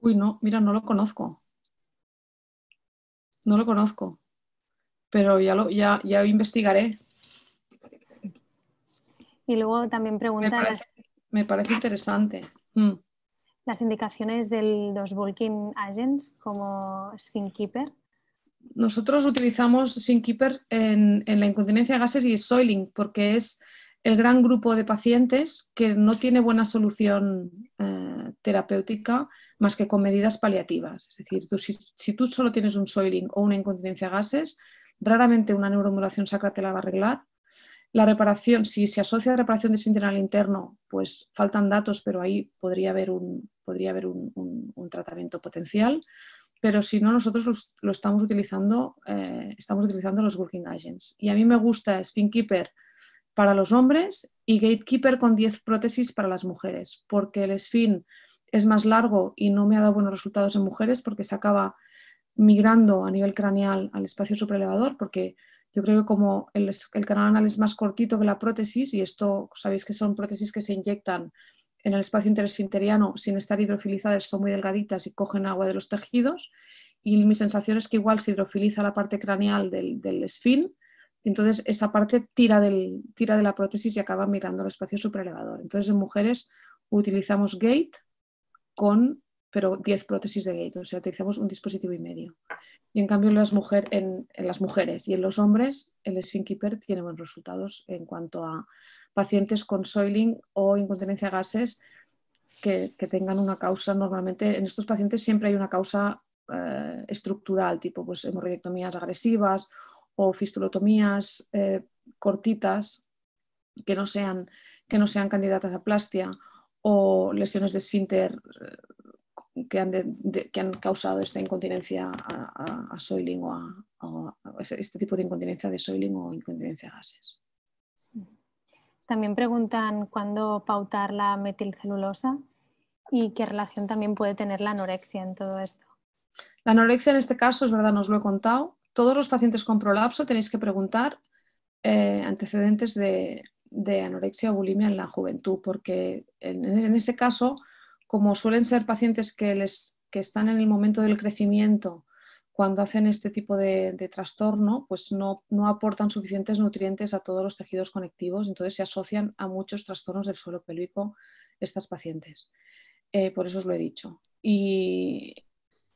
Uy, no, mira, no lo conozco. No lo conozco, pero ya lo, ya, ya investigaré. Y luego también preguntan... Me parece, interesante. Mm. Las indicaciones de los bulking Agents como Skinkeeper nosotros utilizamos SynKeeper en, la incontinencia de gases y soiling porque es el gran grupo de pacientes que no tiene buena solución eh, terapéutica más que con medidas paliativas. Es decir, si, tú solo tienes un soiling o una incontinencia de gases, raramente una neuromodulación sacra te la va a arreglar. La reparación, si se asocia a reparación al interno, pues faltan datos, pero ahí podría haber un, un tratamiento potencial pero si no, nosotros lo estamos utilizando, eh, estamos utilizando los Working Agents. Y a mí me gusta Sphinkeeper para los hombres y Gatekeeper con 10 prótesis para las mujeres, porque el Sphin es más largo y no me ha dado buenos resultados en mujeres porque se acaba migrando a nivel craneal al espacio superelevador porque yo creo que como el canal anal es más cortito que la prótesis, y esto sabéis que son prótesis que se inyectan en el espacio interesfinteriano, sin estar hidrofilizadas, son muy delgaditas y cogen agua de los tejidos. Y mi sensación es que igual se hidrofiliza la parte craneal del, del esfín, entonces esa parte tira, de la prótesis y acaba mirando el espacio superelevador. Entonces en mujeres utilizamos gate con pero 10 prótesis de gate, o sea, utilizamos un dispositivo y medio. Y en cambio en las, las mujeres y en los hombres, el Sphinkeeper tiene buenos resultados en cuanto a pacientes con soiling o incontinencia a gases que, tengan una causa. Normalmente en estos pacientes siempre hay una causa eh, estructural, tipo pues, hemorroidectomías agresivas o fistulotomías eh, cortitas que no, sean, candidatas a plastia o lesiones de esfínter eh, que han, causado esta incontinencia a, soiling o este tipo de incontinencia de soiling o incontinencia a gases. También preguntan cuándo pautar la metilcelulosa y qué relación también puede tener la anorexia en todo esto. La anorexia en este caso, es verdad, nos lo he contado. Todos los pacientes con prolapso tenéis que preguntar eh, antecedentes de, anorexia o bulimia en la juventud, porque en, ese caso, como suelen ser pacientes que están en el momento del crecimiento cuando hacen este tipo de, trastorno, pues no, aportan suficientes nutrientes a todos los tejidos conectivos, entonces se asocian a muchos trastornos del suelo pélvico estas pacientes. Eh, por eso os lo he dicho. Y,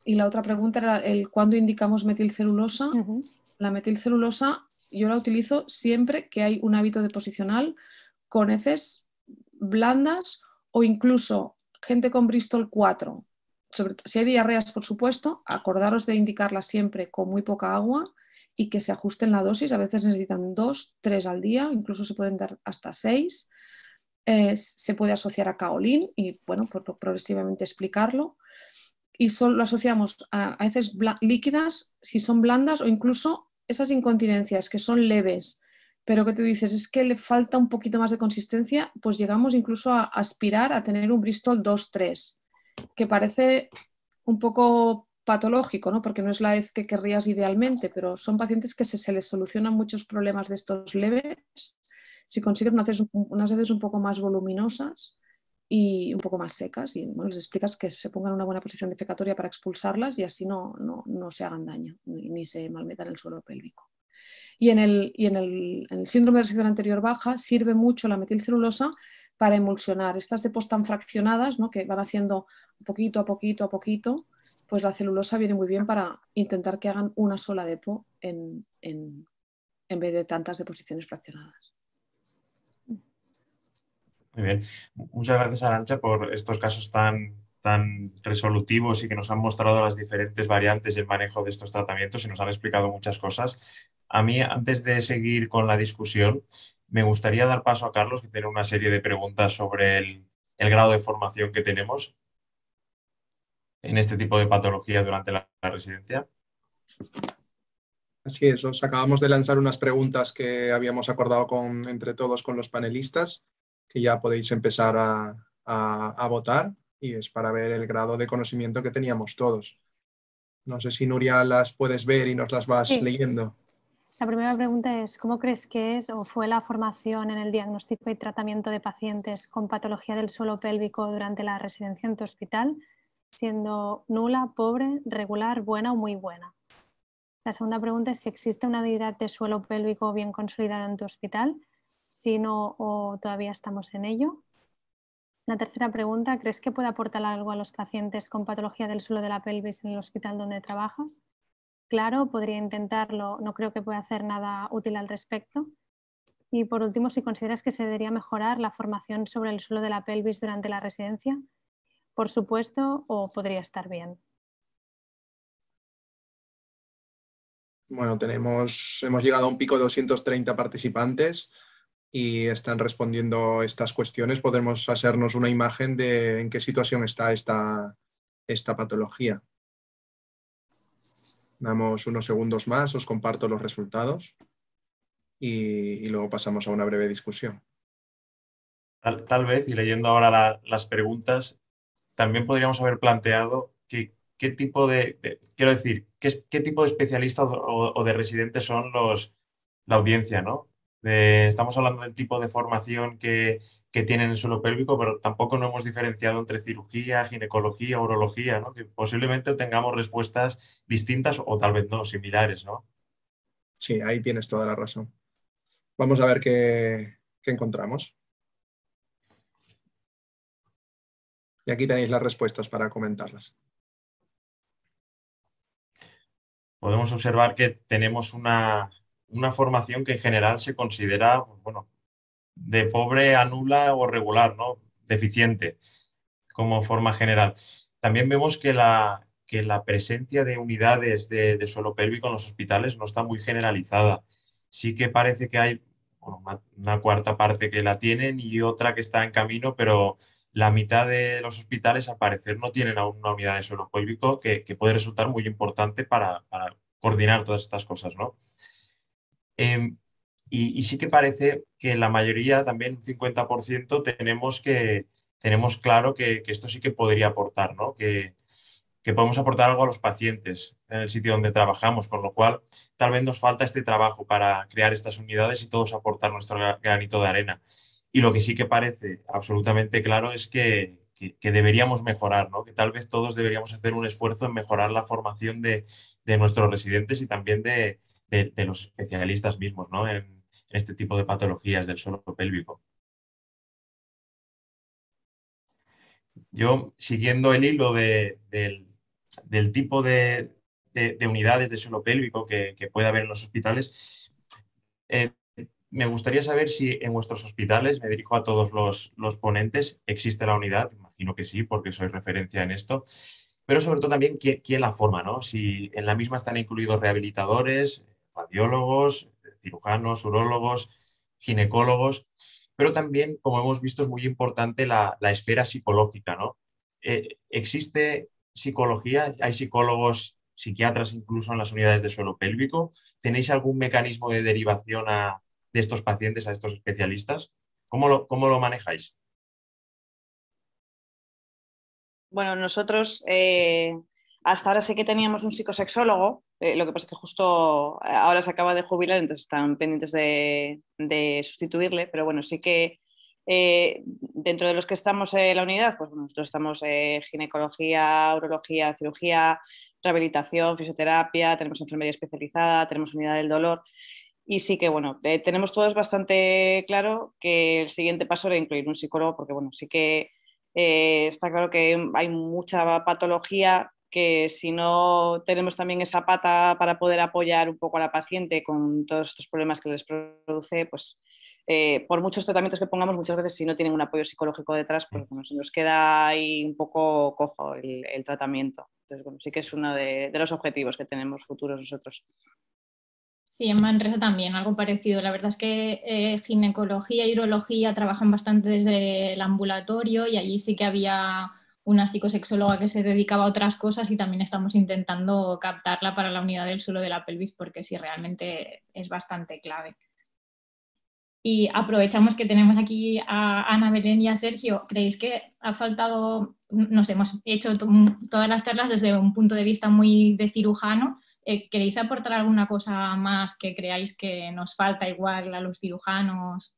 la otra pregunta era el cuándo indicamos metilcelulosa. La metilcelulosa yo la utilizo siempre que hay un hábito deposicional con heces blandas o incluso gente con Bristol 4 si hay diarreas, por supuesto, acordaros de indicarlas siempre con muy poca agua y que se ajusten la dosis. A veces necesitan dos, tres al día, incluso se pueden dar hasta seis. Eh, se puede asociar a caolín y, bueno, progresivamente explicarlo. Y solo lo asociamos a, a veces líquidas, si son blandas o incluso esas incontinencias que son leves, pero que tú dices es que le falta un poquito más de consistencia, pues llegamos incluso a aspirar a tener un Bristol 2-3 que parece un poco patológico, ¿no? porque no es la vez que querrías idealmente, pero son pacientes que se, se les solucionan muchos problemas de estos leves si consiguen unas, unas un poco más voluminosas y un poco más secas y bueno, les explicas que se pongan en una buena posición defecatoria para expulsarlas y así no, no, no se hagan daño ni, se malmetan el suelo pélvico. Y, en el, y en, el, síndrome de resistencia anterior baja sirve mucho la metilcelulosa para emulsionar. Estas depós tan fraccionadas, ¿no? que van haciendo poquito a poquito a poquito, pues la celulosa viene muy bien para intentar que hagan una sola depo en, vez de tantas deposiciones fraccionadas. Muy bien. Muchas gracias, Arancha, por estos casos tan, tan resolutivos y que nos han mostrado las diferentes variantes del manejo de estos tratamientos y nos han explicado muchas cosas. A mí, antes de seguir con la discusión, me gustaría dar paso a Carlos, que tiene una serie de preguntas sobre el, grado de formación que tenemos en este tipo de patología durante la, residencia. Así es, os acabamos de lanzar unas preguntas que habíamos acordado entre todos con los panelistas, que ya podéis empezar a, votar y es para ver el grado de conocimiento que teníamos todos. No sé si Nuria las puedes ver y nos las vas leyendo. La primera pregunta es, ¿cómo crees que es o fue la formación en el diagnóstico y tratamiento de pacientes con patología del suelo pélvico durante la residencia en tu hospital, siendo nula, pobre, regular, buena o muy buena? La segunda pregunta es si existe una unidad de suelo pélvico bien consolidada en tu hospital, si no o todavía estamos en ello. La tercera pregunta, ¿crees que puede aportar algo a los pacientes con patología del suelo de la pelvis en el hospital donde trabajas? claro, podría intentarlo, no creo que pueda hacer nada útil al respecto. Y por último, si consideras que se debería mejorar la formación sobre el suelo de la pelvis durante la residencia, por supuesto, o podría estar bien. Bueno, tenemos, hemos llegado a un pico de 230 participantes y están respondiendo estas cuestiones. Podemos hacernos una imagen de en qué situación está esta patología. Damos unos segundos más, os comparto los resultados y, luego pasamos a una breve discusión. Tal, vez, y leyendo ahora las preguntas, también podríamos haber planteado qué tipo de, quiero decir, qué, tipo de especialistas o, de residentes son los, la audiencia, ¿no? estamos hablando del tipo de formación que, que tienen el suelo pélvico, pero tampoco no hemos diferenciado entre cirugía, ginecología, urología, ¿no? que posiblemente tengamos respuestas distintas o tal vez no, similares. ¿no? Sí, ahí tienes toda la razón. Vamos a ver qué, encontramos. Y aquí tenéis las respuestas para comentarlas. Podemos observar que tenemos una, una formación que en general se considera, pues, bueno, de pobre a nula o regular, ¿no? Deficiente, como forma general. También vemos que la, que la presencia de unidades de, de, suelo pélvico en los hospitales no está muy generalizada. Sí que parece que hay una, cuarta parte que la tienen y otra que está en camino, pero la mitad de los hospitales, al parecer, no tienen aún una unidad de suelo pélvico que, puede resultar muy importante para, para coordinar todas estas cosas. ¿no? Em, y, sí que parece que la mayoría, también un 50%, tenemos, que, tenemos claro que, esto sí que podría aportar, ¿no? que, que, podemos aportar algo a los pacientes en el sitio donde trabajamos, con lo cual tal vez nos falta este trabajo para crear estas unidades y todos aportar nuestro granito de arena. Y lo que sí que parece absolutamente claro es que, que deberíamos mejorar, ¿no? que tal vez todos deberíamos hacer un esfuerzo en mejorar la formación de, de nuestros residentes y también de, de, los especialistas mismos ¿no? en, este tipo de patologías del suelo pélvico. Yo, siguiendo el hilo del, tipo de, unidades de suelo pélvico que, puede haber en los hospitales, eh, me gustaría saber si en vuestros hospitales, me dirijo a todos los, ponentes, existe la unidad, imagino que sí, porque soy referencia en esto, pero sobre todo también quién, quién la forma, ¿no? Si en la misma están incluidos rehabilitadores, radiólogos, cirujanos, urólogos, ginecólogos, pero también, como hemos visto, es muy importante la, esfera psicológica. ¿no? Eh, existe psicología, hay psicólogos, psiquiatras incluso en las unidades de suelo pélvico. ¿Tenéis algún mecanismo de derivación de estos pacientes a estos especialistas? ¿Cómo lo, manejáis? Bueno, nosotros eh, hasta ahora sí que teníamos un psicosexólogo, eh, lo que pasa es que justo eh, ahora se acaba de jubilar, entonces están pendientes de, sustituirle, pero bueno, sí que eh, dentro de los que estamos en la unidad, pues nosotros estamos en ginecología, urología, cirugía, rehabilitación, fisioterapia, tenemos enfermería especializada, tenemos unidad del dolor. Y sí que, bueno, tenemos todos bastante claro que el siguiente paso era incluir un psicólogo, porque, bueno, sí que está claro que hay mucha patología que si no tenemos también esa pata para poder apoyar un poco a la paciente con todos estos problemas que les produce, pues eh, por muchos tratamientos que pongamos, muchas veces si no tienen un apoyo psicológico detrás, pues nos queda ahí un poco cojo el, tratamiento. Entonces, sí que es uno de, los objetivos que tenemos futuros nosotros. Sí, en Manresa también, algo parecido. La verdad es que eh, ginecología y urología trabajan bastante desde el ambulatorio y allí sí que había una psicosexóloga que se dedicaba a otras cosas y también estamos intentando captarla para la unidad del suelo de la pelvis porque sí, realmente es bastante clave. Y aprovechamos que tenemos aquí a Ana Belén y a Sergio. ¿Creéis que ha faltado, nos hemos hecho todas las charlas desde un punto de vista muy de cirujano? Eh, ¿Queréis aportar alguna cosa más que creáis que nos falta igual a los cirujanos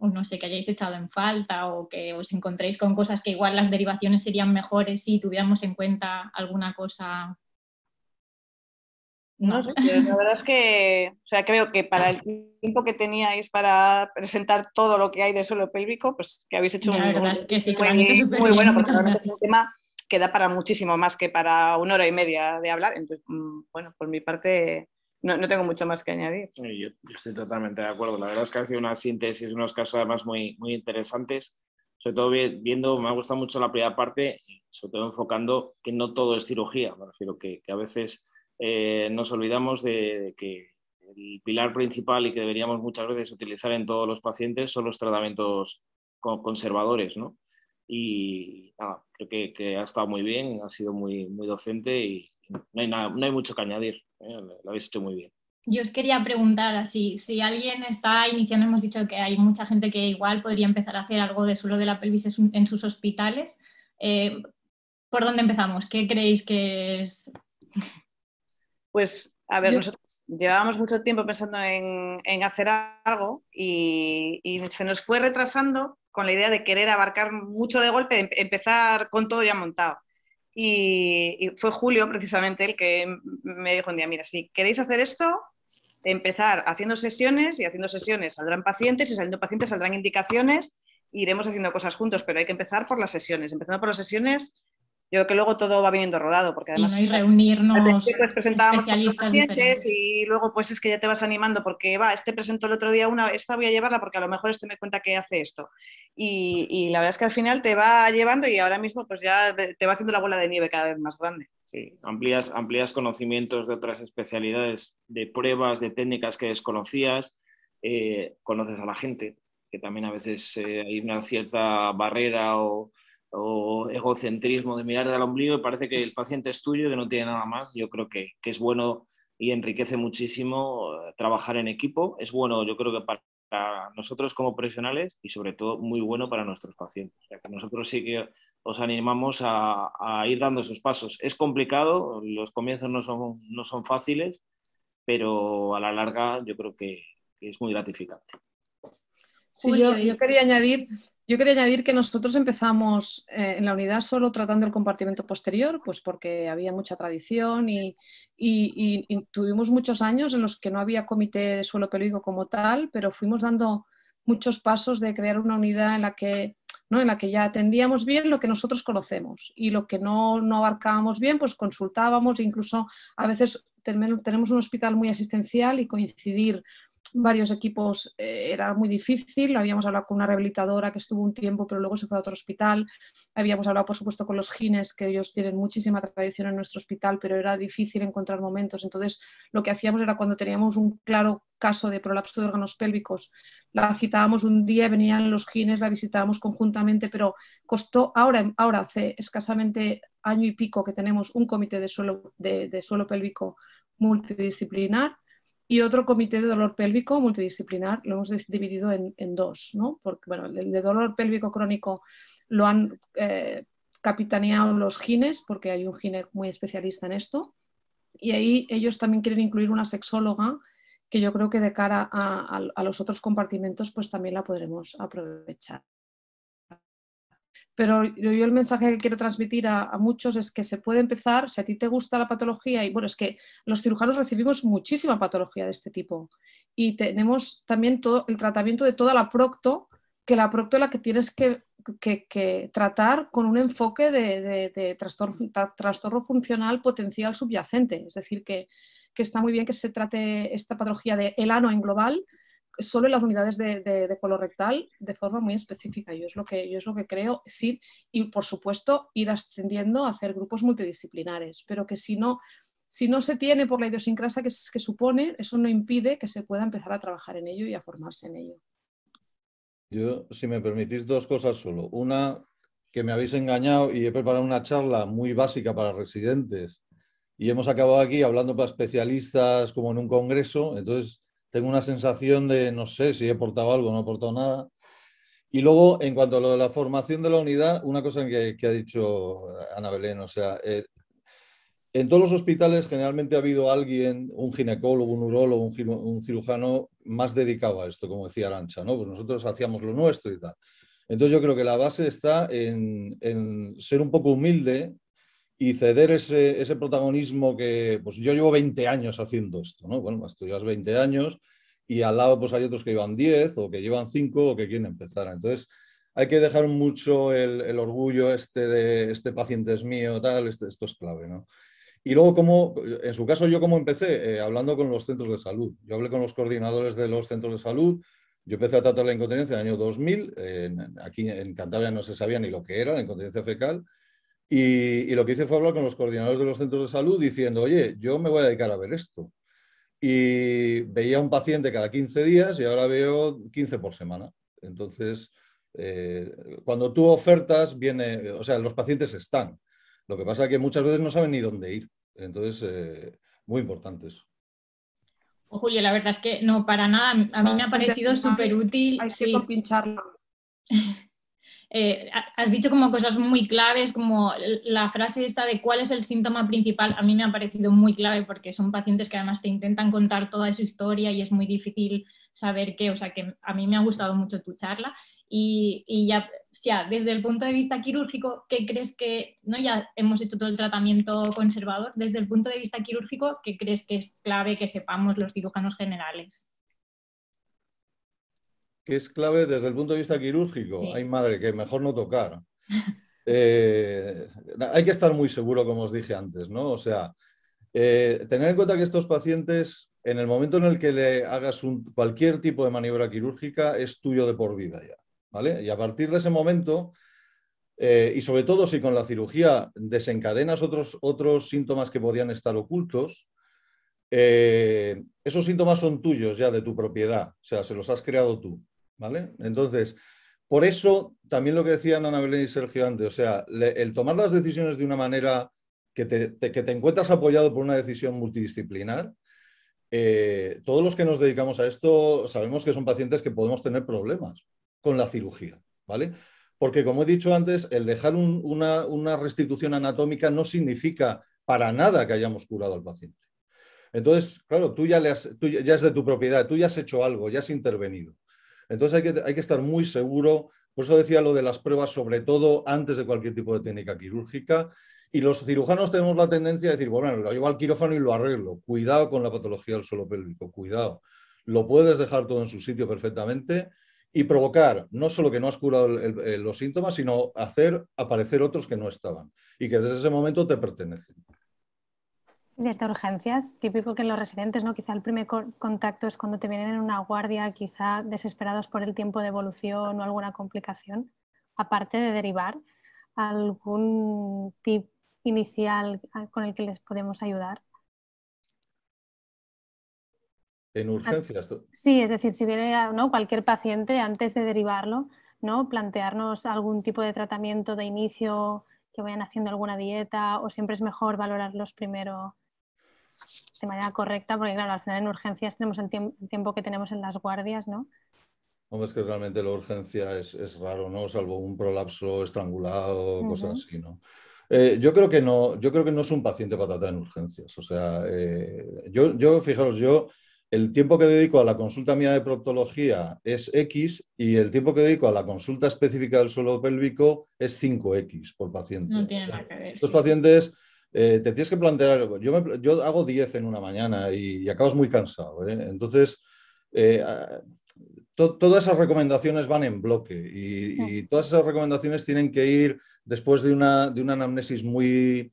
o no sé, que hayáis echado en falta o que os encontréis con cosas que igual las derivaciones serían mejores si tuviéramos en cuenta alguna cosa. No, sé, la verdad es que, o sea, creo que para el tiempo que teníais para presentar todo lo que hay de suelo pélvico, pues que habéis hecho la un, verdad es que sí, que muy, hecho es un tema que da para muchísimo más que para una hora y media de hablar. Entonces, mm, bueno, por mi parte, no, tengo mucho más que añadir. Yo, estoy totalmente de acuerdo. La verdad es que ha sido una síntesis, unos casos además muy, muy interesantes. Sobre todo viendo, me ha gustado mucho la primera parte, sobre todo enfocando que no todo es cirugía. Me refiero que, que a veces eh, nos olvidamos de, que el pilar principal y que deberíamos muchas veces utilizar en todos los pacientes son los tratamientos conservadores, Y creo que, que ha estado muy bien, ha sido muy, muy docente y hay, no hay mucho que añadir. ¿eh? lo he visto muy bien. Yo os quería preguntar así, si alguien está iniciando, hemos dicho que hay mucha gente que igual podría empezar a hacer algo de suelo de la pelvis en sus hospitales. Eh, ¿Por dónde empezamos? ¿Qué creéis que es? Pues, a ver, nosotros llevábamos mucho tiempo pensando en, hacer algo y, y, se nos fue retrasando con la idea de querer abarcar mucho de golpe, empezar con todo ya montado. Y, fue Julio precisamente el que me dijo un día, mira, si queréis hacer esto, empezar haciendo sesiones y haciendo sesiones saldrán pacientes y saliendo pacientes saldrán indicaciones, iremos haciendo cosas juntos, pero hay que empezar por las sesiones. Empezando por las sesiones yo creo que luego todo va viniendo rodado, porque además... Y reunirnos especialistas pacientes y luego pues es que ya te vas animando porque va, este presento el otro día una, esta voy a llevarla porque a lo mejor este me cuenta que hace esto. Y, la verdad es que al final te va llevando y ahora mismo pues ya te va haciendo la bola de nieve cada vez más grande. Sí, amplías, conocimientos de otras especialidades, de pruebas, de técnicas que desconocías, eh, conoces a la gente, que también a veces eh, hay una cierta barrera o o egocentrismo de mirar al ombligo y parece que el paciente es tuyo y que no tiene nada más. Yo creo que, es bueno y enriquece muchísimo eh, trabajar en equipo. Es bueno, yo creo que para nosotros como profesionales y sobre todo muy bueno para nuestros pacientes. nosotros sí que os animamos a, ir dando esos pasos. Es complicado, los comienzos no son, no son fáciles, pero a la larga yo creo que, es muy gratificante. Sí, yo, yo quería añadir yo quería añadir que nosotros empezamos eh, en la unidad solo tratando el compartimento posterior, pues porque había mucha tradición y, tuvimos muchos años en los que no había comité de suelo pélvico como tal, pero fuimos dando muchos pasos de crear una unidad en la que, ¿no? en la que ya atendíamos bien lo que nosotros conocemos y lo que no, no abarcábamos bien, pues consultábamos, incluso a veces tenemos un hospital muy asistencial y coincidir varios equipos eh, era muy difícil. Habíamos hablado con una rehabilitadora que estuvo un tiempo, pero luego se fue a otro hospital. Habíamos hablado, por supuesto, con los gines, que ellos tienen muchísima tradición en nuestro hospital, pero era difícil encontrar momentos. Entonces, lo que hacíamos era cuando teníamos un claro caso de prolapso de órganos pélvicos, la citábamos un día, venían los gines, la visitábamos conjuntamente, pero costó ahora, ahora hace escasamente año y pico que tenemos un comité de suelo, de suelo pélvico multidisciplinar y otro comité de dolor pélvico multidisciplinar lo hemos dividido en, dos, ¿no? Porque bueno, el de dolor pélvico crónico lo han eh, capitaneado los gines, porque hay un gine muy especialista en esto, y ahí ellos también quieren incluir una sexóloga que yo creo que de cara a, a los otros compartimentos pues también la podremos aprovechar. Pero yo, el mensaje que quiero transmitir a, muchos es que se puede empezar, si a ti te gusta la patología, y bueno, es que los cirujanos recibimos muchísima patología de este tipo y tenemos también todo el tratamiento de toda la procto, que la procto es la que tienes que, tratar con un enfoque de, trastorno, funcional potencial subyacente, es decir, que está muy bien que se trate esta patología de el ano en global, solo en las unidades de, de, de, de forma muy específica. Yo es lo que, yo es lo que creo, sí, y por supuesto ir ascendiendo a hacer grupos multidisciplinares, pero que si no, si no se tiene por la idiosincrasia que, que supone, eso no impide que se pueda empezar a trabajar en ello y a formarse en ello. Yo, si me permitís, dos cosas solo. Una, que me habéis engañado y he preparado una charla muy básica para residentes y hemos acabado aquí hablando para especialistas como en un congreso. Entonces, tengo una sensación de no sé si he portado algo, no he portado nada. Y luego, en cuanto a lo de la formación de la unidad, una cosa que, que ha dicho eh, Ana Belén, o sea, eh, en todos los hospitales generalmente ha habido alguien, un ginecólogo, un urólogo, un, cirujano más dedicado a esto, como decía Arancha, ¿no? Pues nosotros hacíamos lo nuestro y tal. Entonces yo creo que la base está en, en ser un poco humilde y ceder ese, protagonismo que, pues yo llevo 20 años haciendo esto, ¿no? Bueno, pues, tú llevas 20 años y al lado pues hay otros que llevan 10 o que llevan 5 o que quieren empezar. Entonces, hay que dejar mucho el, orgullo este de este paciente es mío, tal, este, esto es clave, ¿no? Y luego, como, en su caso, yo cómo empecé, eh, hablando con los centros de salud. Yo hablé con los coordinadores de los centros de salud, yo empecé a tratar la incontinencia en el año 2000, aquí en Cantabria no se sabía ni lo que era la incontinencia fecal, y, lo que hice fue hablar con los coordinadores de los centros de salud diciendo, oye, yo me voy a dedicar a ver esto. Y veía un paciente cada 15 días y ahora veo 15 por semana. Entonces, eh, cuando tú ofertas, viene, o sea, los pacientes están. Lo que pasa es que muchas veces no saben ni dónde ir. Entonces, eh, muy importante eso. Julio, la verdad es que no, para nada. A mí me ha parecido súper útil. Hay pincharlo. Eh, has dicho como cosas muy claves, como la frase esta de cuál es el síntoma principal, a mí me ha parecido muy clave porque son pacientes que además te intentan contar toda su historia y es muy difícil saber qué, o sea que a mí me ha gustado mucho tu charla. Y, ya, desde el punto de vista quirúrgico, ¿qué crees que, no ya hemos hecho todo el tratamiento conservador, desde el punto de vista quirúrgico, ¿qué crees que es clave que sepamos los cirujanos generales? que es clave desde el punto de vista quirúrgico. Hay madre que mejor no tocar. Eh, hay que estar muy seguro, como os dije antes, ¿no? O sea, eh, tener en cuenta que estos pacientes, en el momento en el que le hagas cualquier tipo de maniobra quirúrgica, es tuyo de por vida ya, ¿vale? Y a partir de ese momento, eh, y sobre todo si con la cirugía desencadenas otros, otros síntomas que podían estar ocultos, esos síntomas son tuyos ya de tu propiedad, o sea, se los has creado tú. ¿vale? Entonces, por eso, también lo que decían Ana Belén y Sergio antes, o sea, el tomar las decisiones de una manera que te, encuentras apoyado por una decisión multidisciplinar, eh, todos los que nos dedicamos a esto sabemos que son pacientes que podemos tener problemas con la cirugía, ¿vale? Porque como he dicho antes, el dejar una, restitución anatómica no significa para nada que hayamos curado al paciente. Entonces, claro, tú ya, tú ya es de tu propiedad, tú ya has hecho algo, ya has intervenido. Entonces hay que, estar muy seguro, por eso decía lo de las pruebas, sobre todo antes de cualquier tipo de técnica quirúrgica. Y los cirujanos tenemos la tendencia de decir, bueno, lo llevo al quirófano y lo arreglo. Cuidado con la patología del suelo pélvico, cuidado. Lo puedes dejar todo en su sitio perfectamente y provocar no solo que no has curado los síntomas, sino hacer aparecer otros que no estaban y que desde ese momento te pertenecen. Desde urgencias, típico que los residentes, ¿no? Quizá el primer contacto es cuando te vienen en una guardia, quizá desesperados por el tiempo de evolución o alguna complicación. Aparte de derivar, ¿algún tip inicial con el que les podemos ayudar? En urgencias. Sí, es decir, si viene ¿no? cualquier paciente, antes de derivarlo, ¿no? plantearnos algún tipo de tratamiento de inicio, que vayan haciendo alguna dieta, o siempre es mejor valorarlos primero de manera correcta, porque claro, al final en urgencias tenemos el, tiempo que tenemos en las guardias, ¿no? Hombre, es que realmente la urgencia es, raro, ¿no? Salvo un prolapso estrangulado, cosas así, ¿no? Eh, yo, creo que no, yo creo que no es un paciente para tratar en urgencias. O sea, eh, yo, fijaros, yo el tiempo que dedico a la consulta mía de proctología es X y el tiempo que dedico a la consulta específica del suelo pélvico es 5X por paciente. No tiene nada que ver. Los pacientes eh, te tienes que plantear, yo, yo hago 10 en una mañana y, acabas muy cansado. ¿eh? Entonces, eh, todas esas recomendaciones van en bloque y, todas esas recomendaciones tienen que ir después de una, de una anamnesis muy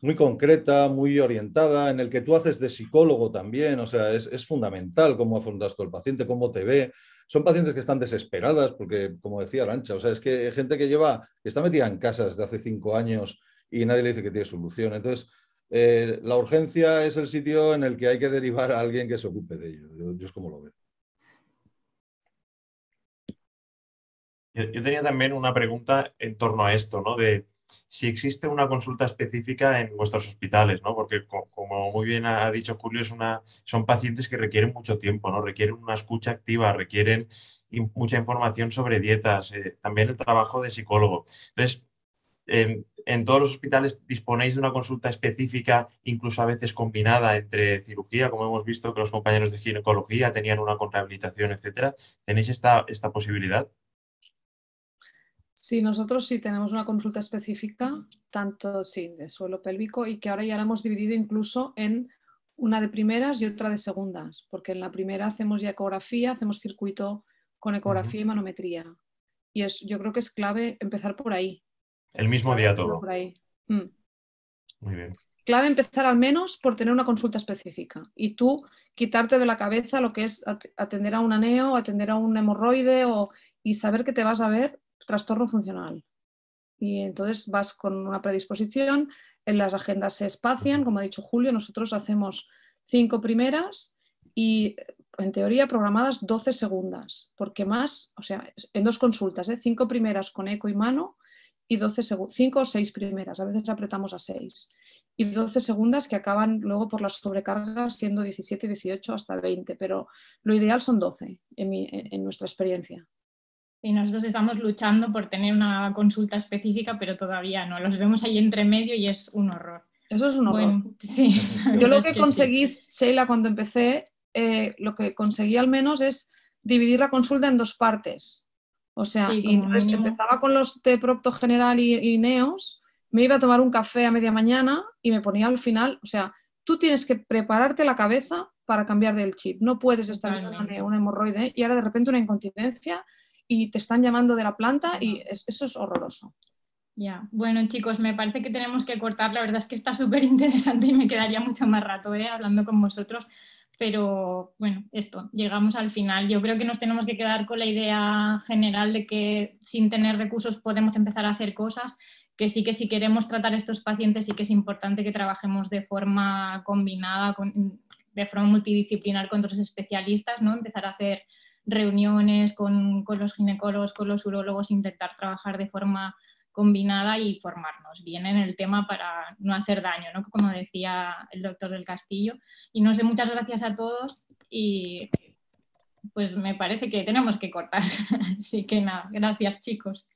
muy concreta, muy orientada, en el que tú haces de psicólogo también, o sea, es, es fundamental cómo afrontas todo el paciente, cómo te ve, son pacientes que están desesperadas, porque, como decía Arancha, o sea, es que gente que lleva, que está metida en casas de hace cinco años y nadie le dice que tiene solución. Entonces, eh, la urgencia es el sitio en el que hay que derivar a alguien que se ocupe de ello. Yo, es como lo veo. Yo, tenía también una pregunta en torno a esto, ¿no? De si existe una consulta específica en vuestros hospitales, ¿no? Porque como muy bien ha dicho Julio, es una, son pacientes que requieren mucho tiempo, ¿no? Requieren una escucha activa, requieren mucha información sobre dietas, eh, también el trabajo de psicólogo. Entonces, Em, en todos los hospitales disponéis de una consulta específica, incluso a veces combinada entre cirugía, como hemos visto que los compañeros de ginecología tenían una con etcétera. ¿Tenéis esta, posibilidad? Sí, nosotros sí tenemos una consulta específica, tanto sin de suelo pélvico, y que ahora ya la hemos dividido incluso en una de primeras y otra de segundas, porque en la primera hacemos ya ecografía, hacemos circuito con ecografía y manometría. Y yo creo que es clave empezar por ahí, el mismo día todo. Mm. Muy bien. Clave empezar al menos por tener una consulta específica y tú quitarte de la cabeza lo que es atender a un aneo, atender a un hemorroide y saber que te vas a ver trastorno funcional. Y entonces vas con una predisposición, en las agendas se espacian, como ha dicho Julio, nosotros hacemos cinco primeras y en teoría programadas 12 segundas, porque más, o sea, en dos consultas, ¿eh? cinco primeras con eco y mano y 12 5 o 6 primeras, a veces apretamos a 6, y 12 segundas que acaban luego por las sobrecargas siendo 17, 18 hasta 20, pero lo ideal son 12 en, nuestra experiencia. Y nosotros estamos luchando por tener una consulta específica, pero todavía no, los vemos ahí entre medio y es un horror. Eso es un horror. Yo lo que, conseguí, Sheila, cuando empecé, eh, lo que conseguí al menos es dividir la consulta en dos partes o sea, y empezaba con los de Procto General y, Neos, me iba a tomar un café a media mañana y me ponía al final, o sea, tú tienes que prepararte la cabeza para cambiar del chip, no puedes estar en una, hemorroide y ahora de repente una incontinencia y te están llamando de la planta y eso es horroroso. Ya, bueno chicos, me parece que tenemos que cortar, la verdad es que está súper interesante y me quedaría mucho más rato ¿eh? hablando con vosotros, pero bueno, esto, llegamos al final. Yo creo que nos tenemos que quedar con la idea general de que sin tener recursos podemos empezar a hacer cosas, que sí que si queremos tratar a estos pacientes sí que es importante que trabajemos de forma combinada, de forma multidisciplinar con otros especialistas, ¿no? empezar a hacer reuniones con, con los ginecólogos, con los urologos intentar trabajar de forma combinada y formarnos bien en el tema para no hacer daño, ¿no? como decía el doctor del Castillo. Y no sé, muchas gracias a todos y pues me parece que tenemos que cortar. Así que nada, gracias chicos.